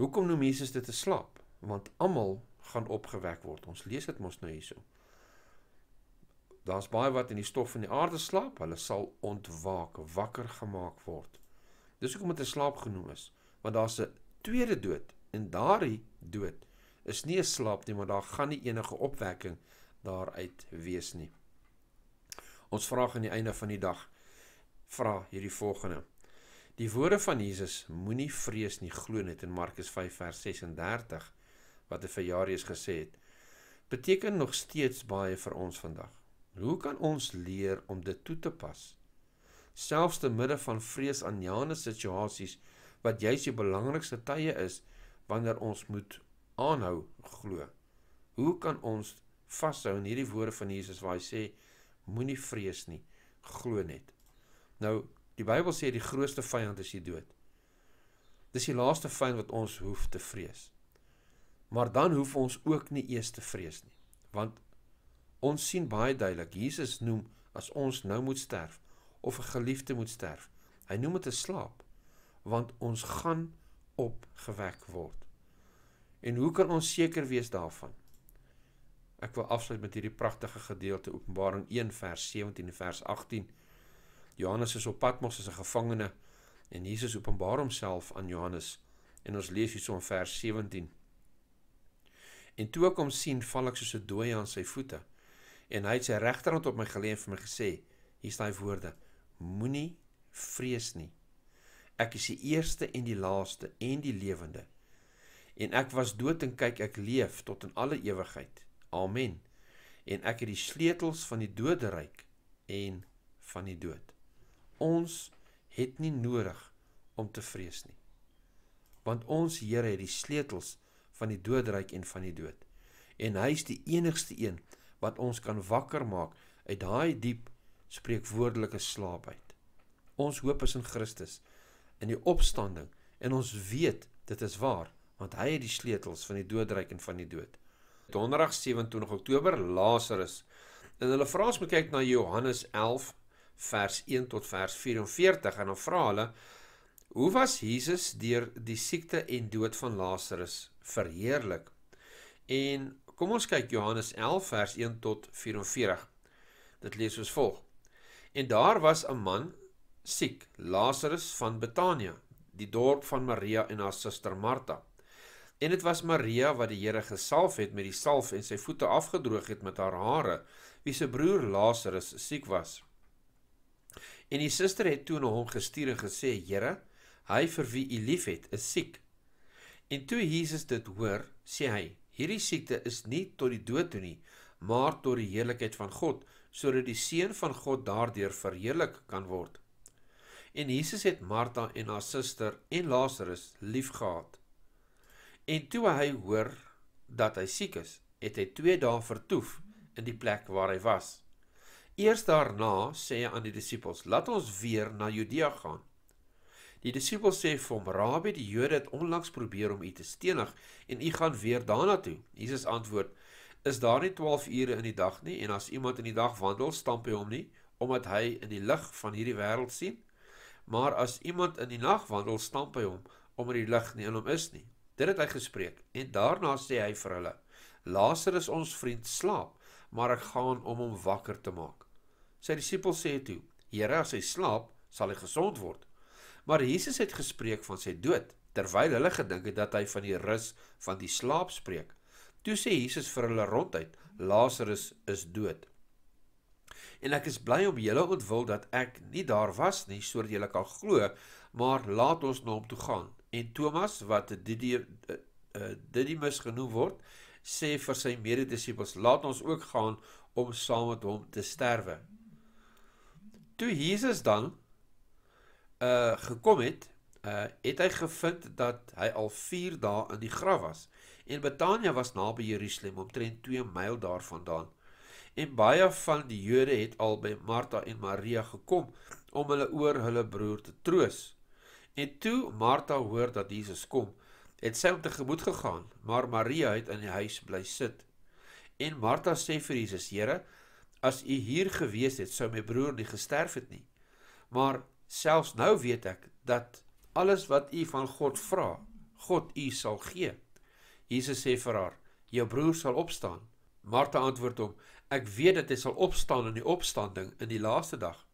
Hoekom noem Jesus dit 'n slaap? Want almal gaan opgewek word. Ons lees dit mos nou hierso. Daar's baie wat in die stof van die aarde slaap, hulle sal ontwaak, wakker gemaak word. Dis hoekom dit 'n slaap genoem is, want daar's 'n tweede dood en daardie dood is nie 'n slaap nie, maar daar gaan nie enige opwekking daaruit wees nie. Ons vraag aan die einde van die dag vra hierdie volgende. Die woorde van Jesus moenie vrees nie glo net in Markus 5 vers 36 wat hy vir Jairus gesê het beteken nog steeds baie vir ons vandag. Hoe kan ons leer om dit toe te pas? Selfs te midde van vrees aan Janus situasies wat juis die belangrikste tye is wanneer ons moet aanhou glo. Hoe kan ons vashou in hierdie woorde van Jesus waar hy sê Moenie vrees nie, glo net. Nou, die Bybel sê die grootste vyand is die dood. Dis die laaste vyand wat ons hoef te vrees. Maar dan hoef ons ook nie eers te vrees nie, want ons sien baie duidelik Jesus noem as ons nou moet sterf of 'n geliefde moet sterf. Hy noem dit 'n slaap, want ons gaan opgewek word. En hoe kan ons seker wees daarvan? Ek wil afsluit met hierdie pragtige gedeelte Openbaring 1 vers 17 en vers 18. Johannes is op Patmos as 'n gevangene en Jesus openbaar homself aan Johannes en ons lees hierso in vers 17. En toe ek hom sien, val ek soos 'n dooie aan sy voete en hy het sy regterhand op my gelê en vir my gesê: "Hier staan hy woorde: Moenie vrees nie. Ek is die eerste en die laaste en die lewende. En ek was dood en kyk ek leef tot in alle ewigheid." Amen. En ek het die sleutels van die doderyk en van die dood. Ons het nie nodig om te vrees nie. Want ons Here het die sleutels van die doderyk en van die dood. En hy is die enigste een wat ons kan wakker maak uit daai diep spreekwoordelike slaap uit. Ons hoop is in Christus in die opstanding en ons weet dit is waar want hy het die sleutels van die doodryk en van die dood. Donderdag 27 Oktober Lazarus. En hulle vra ons moet kyk na Johannes 11 vers 1 tot vers 44 en dan vra hulle hoe was Jesus deur die siekte en dood van Lazarus verheerlik? En kom ons kyk Johannes 11 vers 1 tot 44. Dit lees soos volg. En daar was 'n man siek, Lazarus van Betanië, die dorp van Maria en haar suster Martha. En dit was Maria wat die Here gesalf het met die salf en sy voete afgedroog het met haar hare, wie se broer Lazarus siek was. En die suster het toe na hom gestuur en gesê: "Here, hy vir wie U liefhet, is siek." En toe Jesus dit hoor, sê hy: "Hierdie siekte is nie tot die dood toe nie, maar tot die heerlikheid van God, sodat die seun van God daardeur verheerlik kan word." En Jesus het Martha en haar suster en Lazarus liefgehad. En toe hy hoor dat hy siek is, het hy 2 dae vertoef in die plek waar hy was. Eers daarna sê hy aan die disippels: "Laat ons weer na Judea gaan." Die disippels sê vir hom: "Rabbi, die Jode het onlangs probeer om u te stenig en u gaan weer daarna toe." Jesus antwoord: "Is daar nie 12 ure in die dag nie en as iemand in die dag wandel, stamp hy hom nie omdat hy in die lig van hierdie wêreld sien? Maar as iemand in die nag wandel, stamp hy hom omdat die lig nie in hom is nie." Dit het hy gespreek en daarna sê hy vir hulle: "Lazarus ons vriend slaap, maar ek gaan om hom wakker te maak." Sy disippels sê toe: "Here, as hy slaap, sal hy gesond word." Maar Jesus het gespreek van sy dood terwyl hulle gedink het dat hy van die rus van die slaap spreek. Toe sê Jesus vir hulle ronduit: "Lazarus is dood." En ek is bly om julle ontwil dat ek nie daar was nie sodat julle kan glo, maar laat ons na nou hom toe gaan En Thomas wat Didimus eh, eh, genoem word, sê vir sy mededisippels: "Laat ons ook gaan om saam met hom te sterwe." Toe Jesus dan uh gekom het, uh het hy gevind dat hy al 4 dae in die graf was. En Betania was naby Jerusalem, omtrent 2 myl daarvandaan. En baie van die Jode het al by Martha en Maria gekom om hulle oor hulle broer te troos. En toe Martha hoor dat Jesus kom, het sy hom tegemoet gegaan, maar Maria het in die huis bly sit. En Martha sê vir Jesus: "Here, as U hier gewees het, sou my broer nie gesterf het nie. Maar selfs nou weet ek dat alles wat U van God vra, God U sal gee." Jesus sê vir haar: "Jou broer sal opstaan." Martha antwoord hom: "Ek weet dat hy sal opstaan in die opstanding in die laaste dag."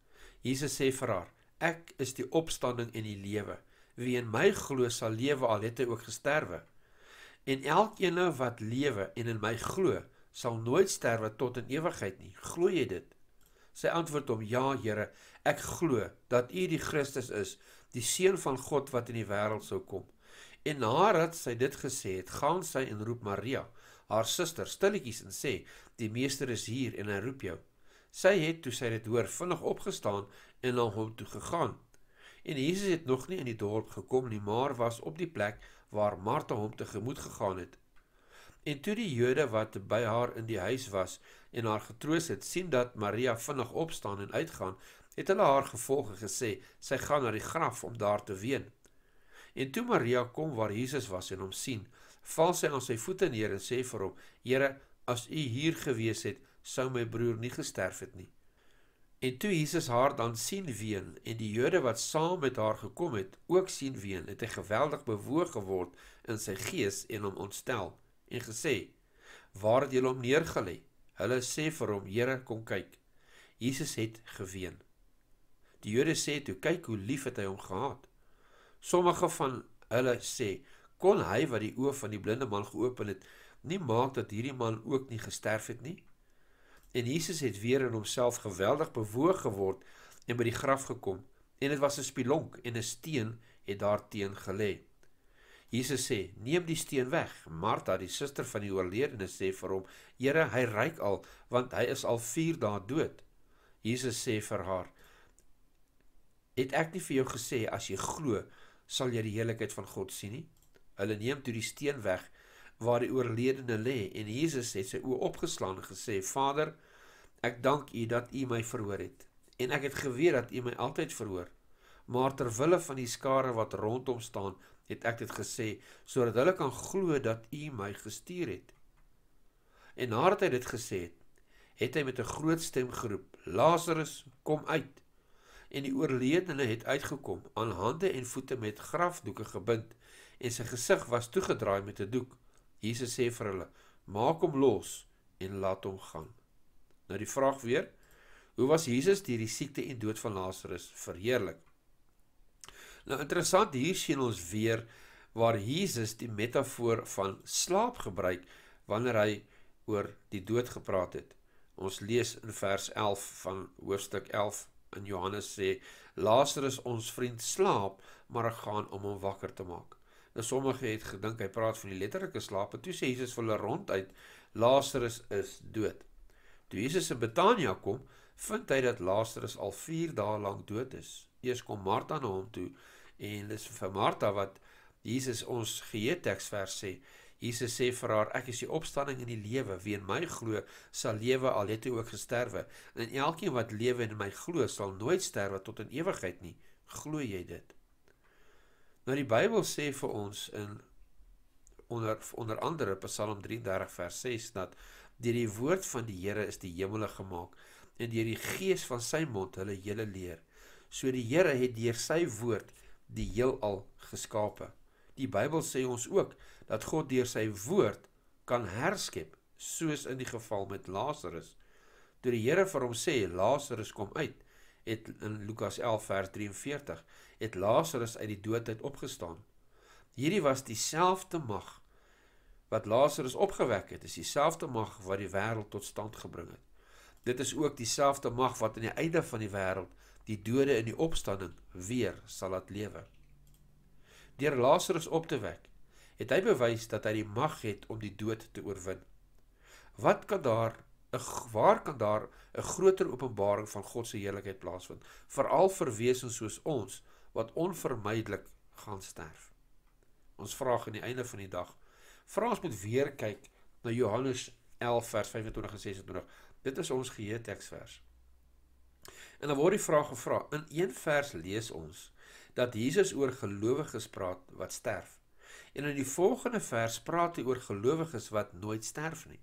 Jesus sê vir haar: Ek is die opstanding en die lewe. Wie in my glo sal lewe al het hy ook gesterwe. En elkeen wat lewe en in my glo, sal nooit sterwe tot in ewigheid nie. Glo jy dit? Sy antwoord hom: "Ja, Here, ek glo dat U die Christus is, die seun van God wat in die wêreld sou kom." En nadat sy dit gesê het, gaan sy en roep Maria, haar suster, stilletjies en sê: "Die meester is hier en hy roep jou." Sy het toe sy dit hoor, vinnig opgestaan en na hom toe gegaan. En Jesus het nog nie in die dorp gekom nie, maar was op die plek waar Martha hom tegemoet gegaan het. En toe die Jode wat by haar in die huis was en haar getroos het, sien dat Maria vinnig opstaan en uitgaan, het hulle haar gevolge gesê sy gaan na die graf om daar te ween. En toe Maria kom waar Jesus was en hom sien, val sy aan sy voete neer en sê vir hom: "Here, as U hier gewees het, sou my broer nie gesterf het nie." En toe Jesus haar dan sien ween en die Jode wat saam met haar gekom het ook sien ween, het hy geweldig bewoog geword in sy gees en hom ontstel en gesê: "Waar het julle hom neergelê?" Hulle sê vir hom: "Here, kom kyk." Jesus het geween. Die Jode sê toe: "Kyk hoe lief het hy hom gehad." Sommige van hulle sê: "Kon hy wat die oë van die blinde man geopen het, nie maak dat hierdie man ook nie gesterf het nie?" En Jesus het weer in homself geweldig bewoog geword en by die graf gekom. En dit was 'n spilonk en 'n steen het daar teen gelê. Jesus sê: "Neem die steen weg." Martha, die suster van die oorledene, sê vir hom: "Here, hy reuk al, want hy is al 4 dae dood." Jesus sê vir haar: "Het ek nie vir jou gesê as jy glo, sal jy die heiligheid van God sien nie?" Hulle neem toe die steen weg waar die oorledene lê en Jesus het sy oë opgeslaan en gesê Vader ek dank U dat U my verhoor het en ek het geweet dat U my altyd verhoor maar ter wille van die skare wat rondom staan het ek dit gesê sodat hulle kan glo dat U my gestuur het en nadat hy dit gesê het het hy met 'n groot stem geroep Lazarus kom uit en die oorledene het uitgekom aan hande en voete met grafdoeke gebind en sy gesig was toegedraai met 'n doek Jesus sê vir hulle: "Maak hom los en laat hom gaan." Nou die vraag weer: Hoe was Jesus deur die siekte en dood van Lazarus verheerlik? Nou interessant, hier sien ons weer waar Jesus die metafoor van slaap gebruik wanneer hy oor die dood gepraat het. Ons lees in vers 11 van hoofstuk 11 in Johannes sê Lazarus ons vriend slaap, maar ek gaan om hom wakker te maak. Nou sommige het gedink hy praat van die letterlike slaap, en toe sê Jesus vir hulle ronduit: Lazarus is dood. Toe Jesus in Betania kom, vind hy dat Lazarus al 4 dae lank dood is. Eers kom Martha na hom toe en dis vir Martha wat Jesus ons geheetekstvers sê. Jesus sê vir haar: Ek is die opstanding en die lewe. Wie in my glo, sal lewe al het hy ook gesterwe. En elkeen wat lewe en in my glo, sal nooit sterwe tot in ewigheid nie. Glo jy dit? Nou die Bybel sê vir ons in onder onder andere Psalm 33 vers 6 dat deur die woord van die Here is die hemele gemaak en deur die gees van sy mond hulle hele leer. So die Here het deur sy woord die heelal geskape. Die Bybel sê ons ook dat God deur sy woord kan herskep soos in die geval met Lazarus. Toe die Here vir hom sê Lazarus kom uit, het in Lukas 11 vers 43 het Lazarus uit die dood uit opgestaan. Hierdie was dieselfde mag wat Lazarus opgewek het, is dieselfde mag wat die wêreld tot stand gebring het. Dit is ook dieselfde mag wat aan die einde van die wêreld die dode in die opstanding weer sal laat lewe. Deur Lazarus op te wek, het hy bewys dat hy die mag het om die dood te oorwin. Wat kan daar 'n waar kan daar 'n groter openbaring van God se heiligheid plaasvind, veral vir wesens soos ons wat onvermydelik gaan sterf. Ons vra aan die einde van die dag, vra ons moet weer kyk na Johannes 11 vers 25 en 26. Dit is ons geheue teksvers. En dan word die vraag gevra, in een vers lees ons dat Jesus oor gelowiges praat wat sterf. En in die volgende vers praat hy oor gelowiges wat nooit sterf nie.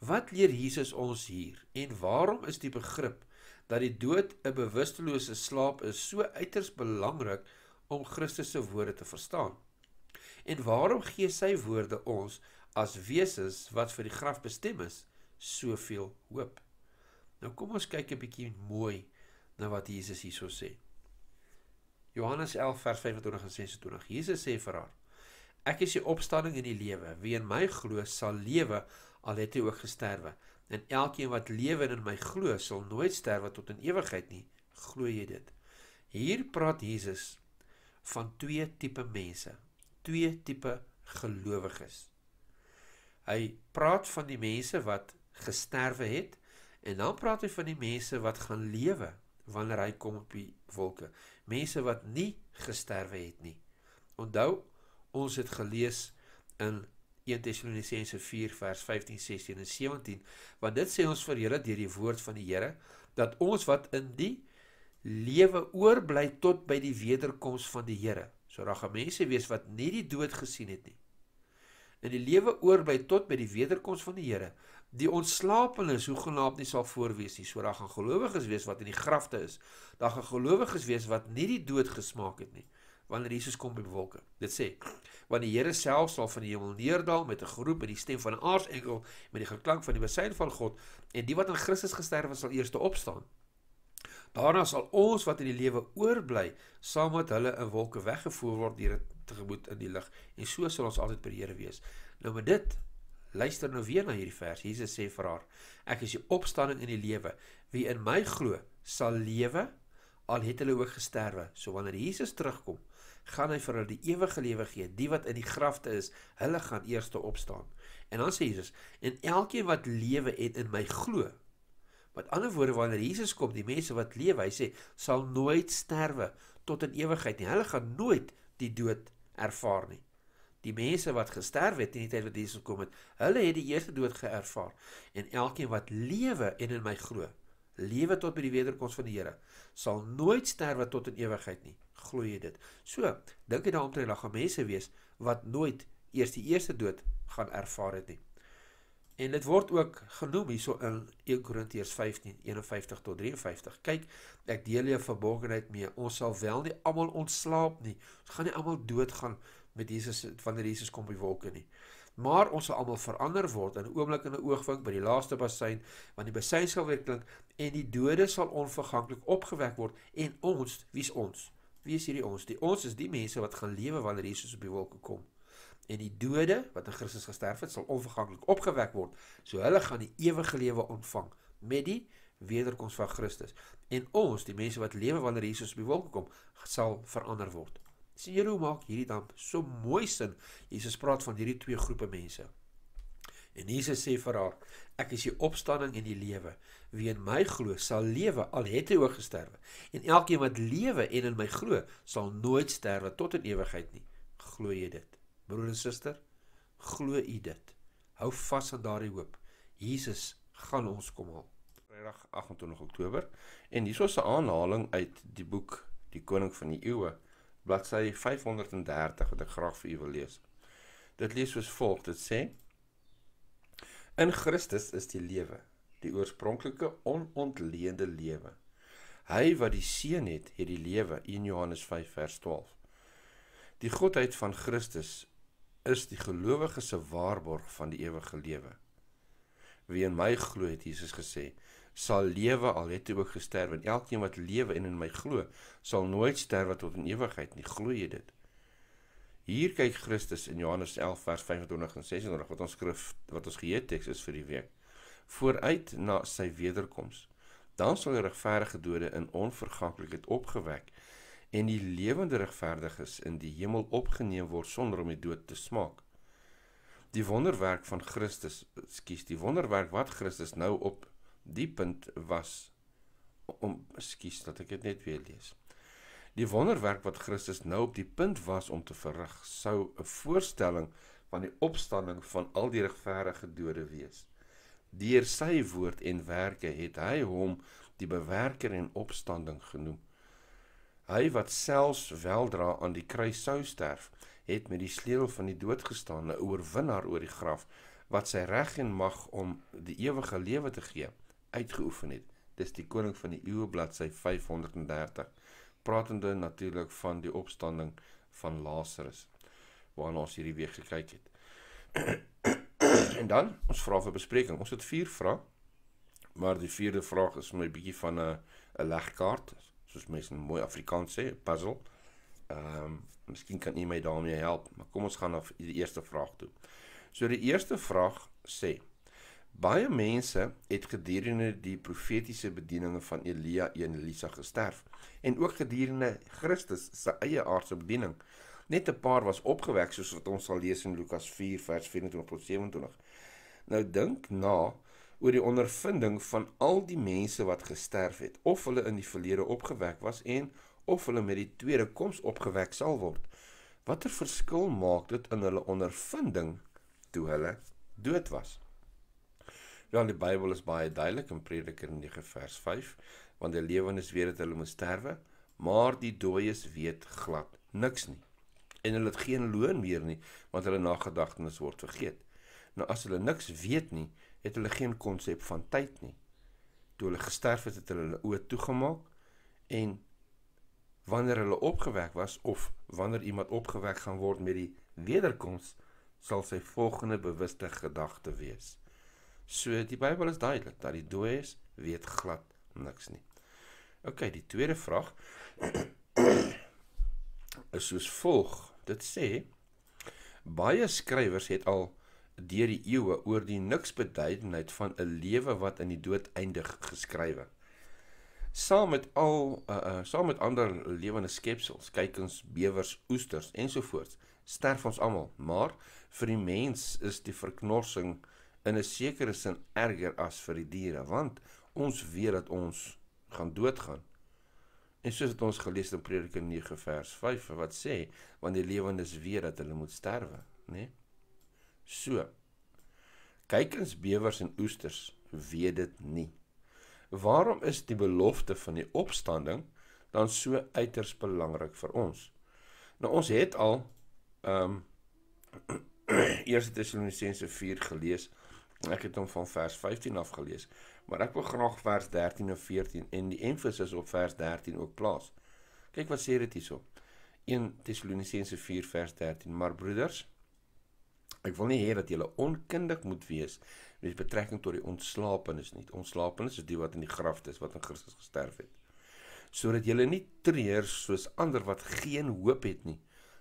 Wat leer Jesus ons hier en waarom is die begrip dat die dood 'n bewustelose slaap is so uiters belangrik om Christus se woorde te verstaan? En waarom gee sy woorde ons as wesens wat vir die graf bestem is soveel hoop? Nou kom ons kyk 'n bietjie mooi na wat Jesus hierso sê. Johannes 11 vers 25 en 26. Jesus sê vir haar: Ek is die opstanding en die lewe. Wie in my glo sal lewe al het hy ook gesterwe. En elkeen wat lewe in my glo, sal nooit sterwe tot in ewigheid nie. Glo jy dit? Hier praat Jesus van twee tipe mense, twee tipe gelowiges. Hy praat van die mense wat gesterwe het en dan praat hy van die mense wat gaan lewe wanneer hy kom op die wolke. Mense wat nie gesterwe het nie. Onthou, ons het gelees in 1 Tessalonisense 4 vers 15, 16 en 17, want dit sê ons vir julle deur die woord van die Here dat ons wat in die lewe oorbly tot by die wederkoms van die Here. So daar gaan mense wees wat nie die dood gesien het nie. In die lewe oorbly tot by die wederkoms van die Here. Die ontslaapenes hoe genaamd nie sal voorwees nie. So daar gaan gelowiges wees wat in die grafte is. Daar gaan gelowiges wees wat nie die dood gesmaak het nie wanneer Jesus kom by wolke. Dit sê: "Want die Here self sal van die hemel neerdal met 'n geroep en die stem van 'n aartsengel met die geklank van die bassein van God, en die wat in Christus gesterf het sal eers opstaan. Daarna sal ons wat in die lewe oorbly, saam met hulle in wolke weggevoer word deur dit tegemoet in die lig, en so sal ons altyd by die Here wees." Nou met dit Luister nou weer na hierdie vers. Jesus sê vir haar: Ek is die opstanding en die lewe. Wie in my glo, sal lewe al het hulle ook gesterwe. So wanneer Jesus terugkom, gaan hy vir hulle die ewige lewe gee. Die wat in die grafte is, hulle gaan eerste opstaan. En dan sê Jesus, en elkeen wat lewe en in my glo. Met ander woorde, wanneer Jesus kom, die mense wat lewe, hy sê, sal nooit sterwe tot in ewigheid nie. Hulle gaan nooit die dood ervaar nie. Die mense wat gesterf het in die tyd wat Jesus gekom het, hulle het die eerste dood geervaar. En elkeen wat lewe en in my glo, lewe tot by die wederkoms van die Here, sal nooit sterwe tot in ewigheid nie. Glo jy dit? So, dink jy daaroor dat daar mense wees wat nooit eers die eerste dood gaan ervaar het nie. En dit word ook genoem hierso in 1 Korintiërs 15:51 tot 53. Kyk, ek deel jou verborgenheid mee. Ons sal wel nie almal ontslaap nie. Ons gaan nie almal doodgaan met Jesus wanneer Jesus kom by wolke nie maar ons sal almal verander word in 'n oomblik in 'n oogwink by die laaste bassein want die bassein sal weer klink en die dodes sal onverganklik opgewek word en ons wie's ons wie is hierdie ons die ons is die mense wat gaan lewe wanneer Jesus op die wolke kom en die dode wat in Christus gesterf het sal onverganklik opgewek word so hulle gaan die ewige lewe ontvang met die wederkoms van Christus en ons die mense wat lewe wanneer Jesus op die wolke kom sal verander word Sien julle hoe maak hierdie damp so mooi sin? Jesus praat van hierdie twee groepe mense. En Jesus sê vir haar: Ek is die opstanding en die lewe. Wie in my glo, sal lewe al het hy ook gesterwe. En elkeen wat lewe en in my glo, sal nooit sterwe tot in ewigheid nie. Glo jy dit? Broer en suster, glo u dit? Hou vas aan daardie hoop. Jesus gaan ons kom haal. Vrydag 28 Oktober en hierso 'n aanhaling uit die boek Die Koning van die Eeue bladsy 530 wat ek graag vir u wil lees. Dit lees soos volg, dit sê: In Christus is die lewe, die oorspronklike onontleende lewe. Hy wat die seun het, het die lewe, 1 Johannes 5 vers 12. Die godheid van Christus is die gelowige se waarborg van die ewige lewe. Wie in my glo het Jesus gesê, sal lewe al het hy ook gesterf en elkeen wat lewe en in my glo sal nooit sterf wat tot in ewigheid nie glo jy dit hier kyk Christus in Johannes 11 vers 25 en 26 wat ons skrif wat ons geheeteks is vir die week vooruit na sy wederkoms dan sal die regverdige dode in onverganklikheid opgewek en die lewende regverdiges in die hemel opgeneem word sonder om die dood te smaak die wonderwerk van Christus skus die wonderwerk wat Christus nou op Die punt was om skus dat ek dit net weer lees. Die wonderwerk wat Christus nou op die punt was om te verrig, sou 'n voorstelling van die opstanding van al die regverdige dode wees. Deur sy woord en werke het hy hom die bewerker en opstanding genoem. Hy wat selfs weldra aan die kruis sou sterf, het met die sleutel van die dood gestaan, 'n oorwinnaar oor die graf wat sy reg en mag om die ewige lewe te gee uitgeoefen het. Dis die koning van die eeue bladsy 530. Pratende natuurlik van die opstanding van Lazarus waarna ons hierdie week gekyk het. en dan ons vra vir bespreking. Ons het vier vrae, maar die vierde vraag is my bietjie van 'n 'n legkaart, soos mense in mooi Afrikaans sê, 'n puzzle. Ehm, um, miskien kan u my daarmee help, maar kom ons gaan na die eerste vraag toe. So die eerste vraag sê Baie mense het gedurende die profetiese bedieninge van Elia en Elisa gesterf en ook gedurende Christus se eie aardse bediening. Net 'n paar was opgewek soos wat ons sal lees in Lukas 4 vers 24 tot 27. Nou dink na oor die ondervinding van al die mense wat gesterf het of hulle in die verlede opgewek was en of hulle met die tweede koms opgewek sal word. Watter verskil maak dit in hulle ondervinding toe hulle dood was? Wel ja, die Bybel is baie duidelik in Prediker 9 vers 5, want die lewendes weet dat hulle moet sterwe, maar die dooies weet glad niks nie. En hulle het geen loon meer nie, want hulle nagedagtenis word vergeet. Nou as hulle niks weet nie, het hulle geen konsep van tyd nie. Toe hulle gesterf het, het hulle hulle oë toegemaak en wanneer hulle opgewek was of wanneer iemand opgewek gaan word met die wederkoms sal sy volgende bewuste gedagte wees So die Bybel is duidelik dat die dooies weet glad niks nie. OK, die tweede vraag is soos volg. Dit sê baie skrywers het al deur die eeue oor die niksbeduidendheid van 'n lewe wat in die dood eindig geskrywe. Saam met al uh, uh saam met ander lewende skepsels, kykens, bewers, oesters ensovoorts, sterf ons almal, maar vir die mens is die verknorsing in 'n sekere sin erger as vir die diere want ons weet dat ons gaan doodgaan. En soos het ons gelees in Prediker 9 vers 5 wat sê want die lewendes weet dat hulle moet sterwe, né? Nee? So. Kykens, bewers en oesters weet dit nie. Waarom is die belofte van die opstanding dan so uiters belangrik vir ons? Nou ons het al ehm um, Eerste Tessalonisense 4 gelees Ek het hom van vers 15 af gelees, maar ek wil graag vers 13 en 14 en die emphasis op vers 13 ook plaas. Kyk wat sê dit hierop. 1 Tessalonisense 4 vers 13: "Maar broeders, ek wil nie hê dat julle onkundig moet wees met betrekking tot die ontslaapenes nie. Ontslaapenes is die wat in die graf is, wat in Christus gesterf het. Sodat julle nie treur soos ander wat geen hoop het nie."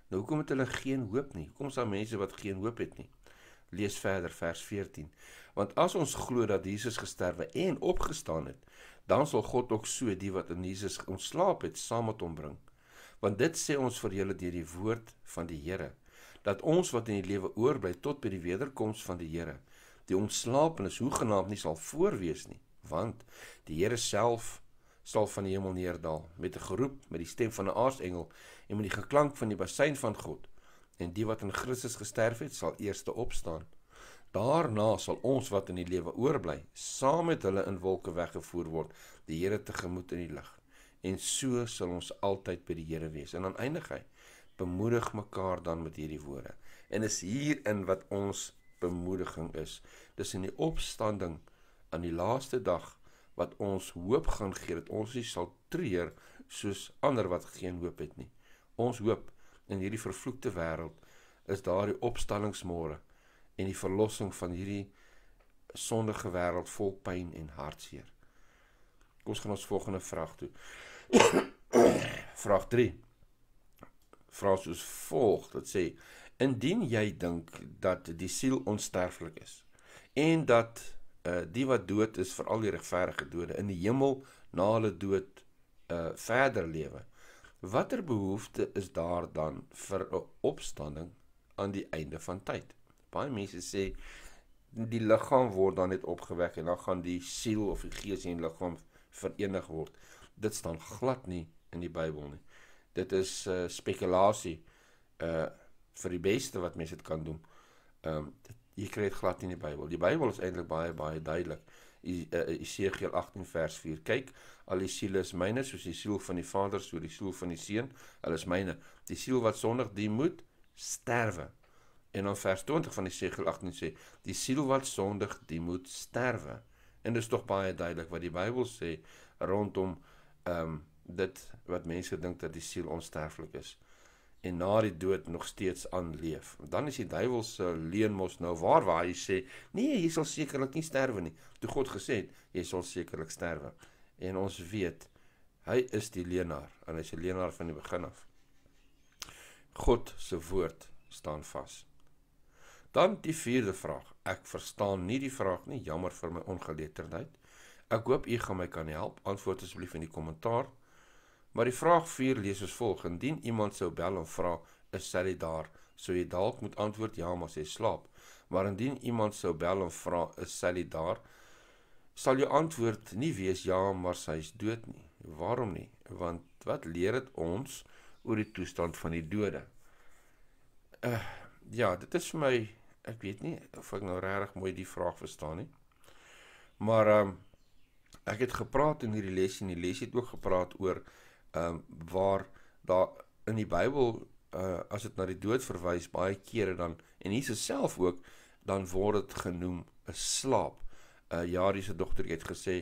Nou hoekom het hulle geen hoop nie? Hoekom is daar mense wat geen hoop het nie? Lees verder vers 14. Want as ons glo dat Jesus gesterwe en opgestaan het, dan sal God ook so die wat in Jesus ontslaap het, saam met hom bring. Want dit sê ons vir julle deur die woord van die Here, dat ons wat in die lewe oorbly tot by die wederkoms van die Here, die ontslaapenes hoegenaamd nie sal voorwees nie, want die Here self sal van die hemel neerdal met 'n geroep, met die stem van 'n aartsengel en met die geklank van die basuin van God en die wat in Christus gesterf het, sal eerste opstaan. Daarna sal ons wat in die lewe oorbly, saam met hulle in wolke weggevoer word, die Here tegemoet in die lig. En so sal ons altyd by die Here wees. En aan eindig hy bemoedig mekaar dan met hierdie woorde. En is hierin wat ons bemoediging is, dis in die opstanding aan die laaste dag wat ons hoop gaan gee dat ons nie sal treur soos ander wat geen hoop het nie. Ons hoop in hierdie vervloekte wêreld is daardie opstallingsmôre en die verlossing van hierdie sondige wêreld vol pyn en hartseer. Kom ons gaan ons volgende vraag toe. vraag 3. Vra soos volg, dit sê: Indien jy dink dat die siel onsterflik is en dat uh, die wat dood is vir al die regverdige dode in die hemel na hulle dood uh, verder lewe, Watter behoefte is daar dan vir 'n opstanding aan die einde van tyd? Baie mense sê die liggaam word dan net opgewek en dan gaan die siel of die gees en die liggaam verenig word. Dit staan glad nie in die Bybel nie. Dit is uh, spekulasie uh vir die beste wat mense dit kan doen. Ehm um, jy kry dit glad nie in die Bybel. Die Bybel is eintlik baie baie duidelik. Eh, eh, Esegiel 18 vers 4. Kyk, al die siele is myne, soos die siel van die Vader, so die siel van die Seun, hulle is myne. Die siel wat sondig, die moet sterwe. En dan vers 20 van Esegiel 18 sê, die siel wat sondig, die moet sterwe. En dit is tog baie duidelik wat die Bybel sê rondom ehm um, dit wat mense dink dat die siel onsterflik is en na die dood nog steeds aanleef. Dan is die duiwel se leuen mos nou waar waar hy sê, nee, jy sal sekerlik nie sterwe nie. Toe God gesê het, jy sal sekerlik sterwe. En ons weet hy is die leenaar en hy's 'n leenaar van die begin af. God se woord staan vas. Dan die vierde vraag. Ek verstaan nie die vraag nie. Jammer vir my ongeletterdheid. Ek hoop u gaan my kan help. Antwoord asseblief in die kommentaar. Maar die vraag 4 lees as volg: Indien iemand sou bel en vra, "Is Sally daar?" sou jy dalk moet antwoord, "Ja, maar sy slaap." Maar indien iemand sou bel en vra, "Is Sally daar?" sal jou antwoord nie wees, "Ja, maar sy is dood nie." Waarom nie? Want wat leer dit ons oor die toestand van die dode? Uh, ja, dit is vir my, ek weet nie of ek nou regtig mooi die vraag verstaan nie. Maar ehm um, ek het gepraat in hierdie les en die les het ook gepraat oor ehm um, waar daar in die Bybel uh as dit na die dood verwys baie kere dan en Jesus self ook dan word dit genoem 'n slaap. Uh eh, Jairus se dogter het gesê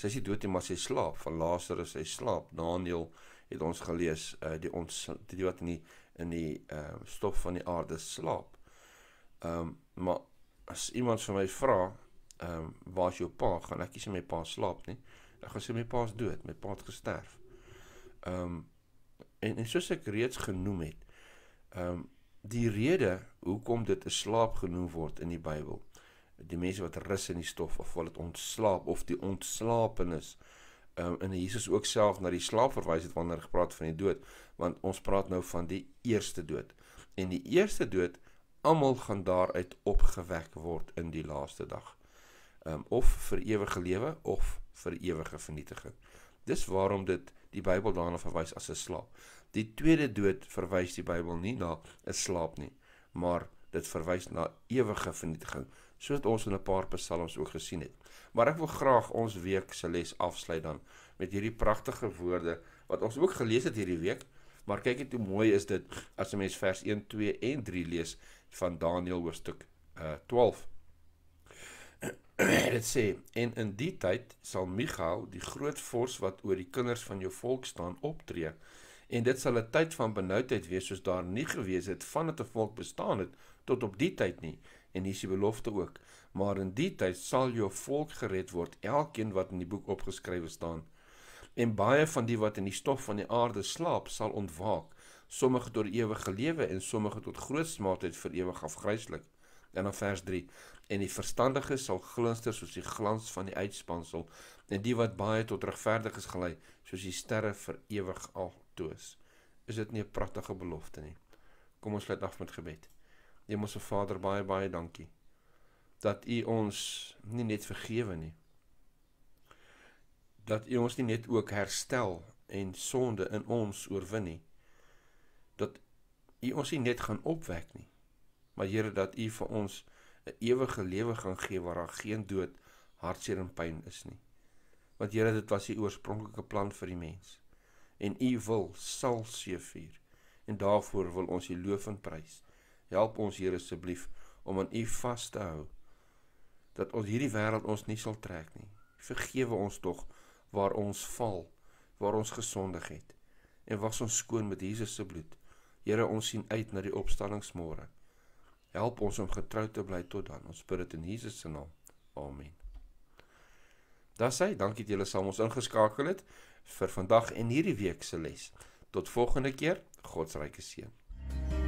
sy is nie dood nie maar sy slaap. Van Lazarus sy slaap. Daniël het ons gelees uh die ons die wat in die in die ehm uh, stof van die aarde slaap. Ehm um, maar as iemand vir my vra ehm um, waar is jou pa? Gaan ek sê my pa slaap nie. Ek gaan sê my pa is dood, my pa het gesterf. Ehm um, en, en soos ek reeds genoem het, ehm um, die rede hoekom dit 'n slaap genoem word in die Bybel. Die mense wat rus in die stof of wat ontslaap of die ontslapenis. Ehm um, en Jesus ook self na die slaap verwys het wanneer hy gepraat van die dood, want ons praat nou van die eerste dood. En die eerste dood almal gaan daaruit opgewek word in die laaste dag. Ehm um, of vir ewige lewe of vir ewige vernietiging. Dis waarom dit die Bybel daarna verwys as 'n slaap. Die tweede dood verwys die Bybel nie na 'n slaap nie, maar dit verwys na ewige vernietiging, soos ons in 'n paar psalms ook gesien het. Maar ek wil graag ons week se les afsluit dan met hierdie pragtige woorde wat ons ook gelees het hierdie week. Maar kyk net hoe mooi is dit as 'n mens vers 1, 2 en 3 lees van Daniël hoofstuk uh, eh, 12 dit sê en in die tyd sal Michal die groot vors wat oor die kinders van jou volk staan optree en dit sal 'n tyd van benoudheid wees soos daar nie gewees het vandat 'n volk bestaan het tot op die tyd nie en hier is die belofte ook maar in die tyd sal jou volk gered word elkeen wat in die boek opgeskrywe staan en baie van die wat in die stof van die aarde slaap sal ontwaak sommige tot ewige lewe en sommige tot groot smaad het vir ewig afgryslik en dan vers 3 en die verstandige sal glinster soos die glans van die uitspansel en die wat baie tot regverdiges gelei soos die sterre vir ewig al toos is dit nie 'n pragtige belofte nie kom ons sluit af met gebed hemelse vader baie baie dankie dat u ons nie net vergewe nie dat u ons nie net ook herstel en sonde in ons oorwin nie dat u ons nie net gaan opwek nie maar Here dat u vir ons 'n ewige lewe gaan gee waar daar geen dood, hartseer en pyn is nie. Want Here, dit was u oorspronklike plan vir die mens. En u wil sal seëvier. En daarvoor wil ons u loof en prys. Help ons Here asseblief om aan u vas te hou dat ons hierdie wêreld ons nie sal trek nie. Vergewe ons tog waar ons val, waar ons gesondig het en was ons skoon met Jesus se bloed. Here, ons sien uit na die opstanding môre. Help ons om getrou te bly tot dan. Ons bid dit in Jesus se naam. Amen. Daarsei, dankie dat julle saam ons ingeskakel het vir vandag en hierdie week se les. Tot volgende keer. God se ryke seën.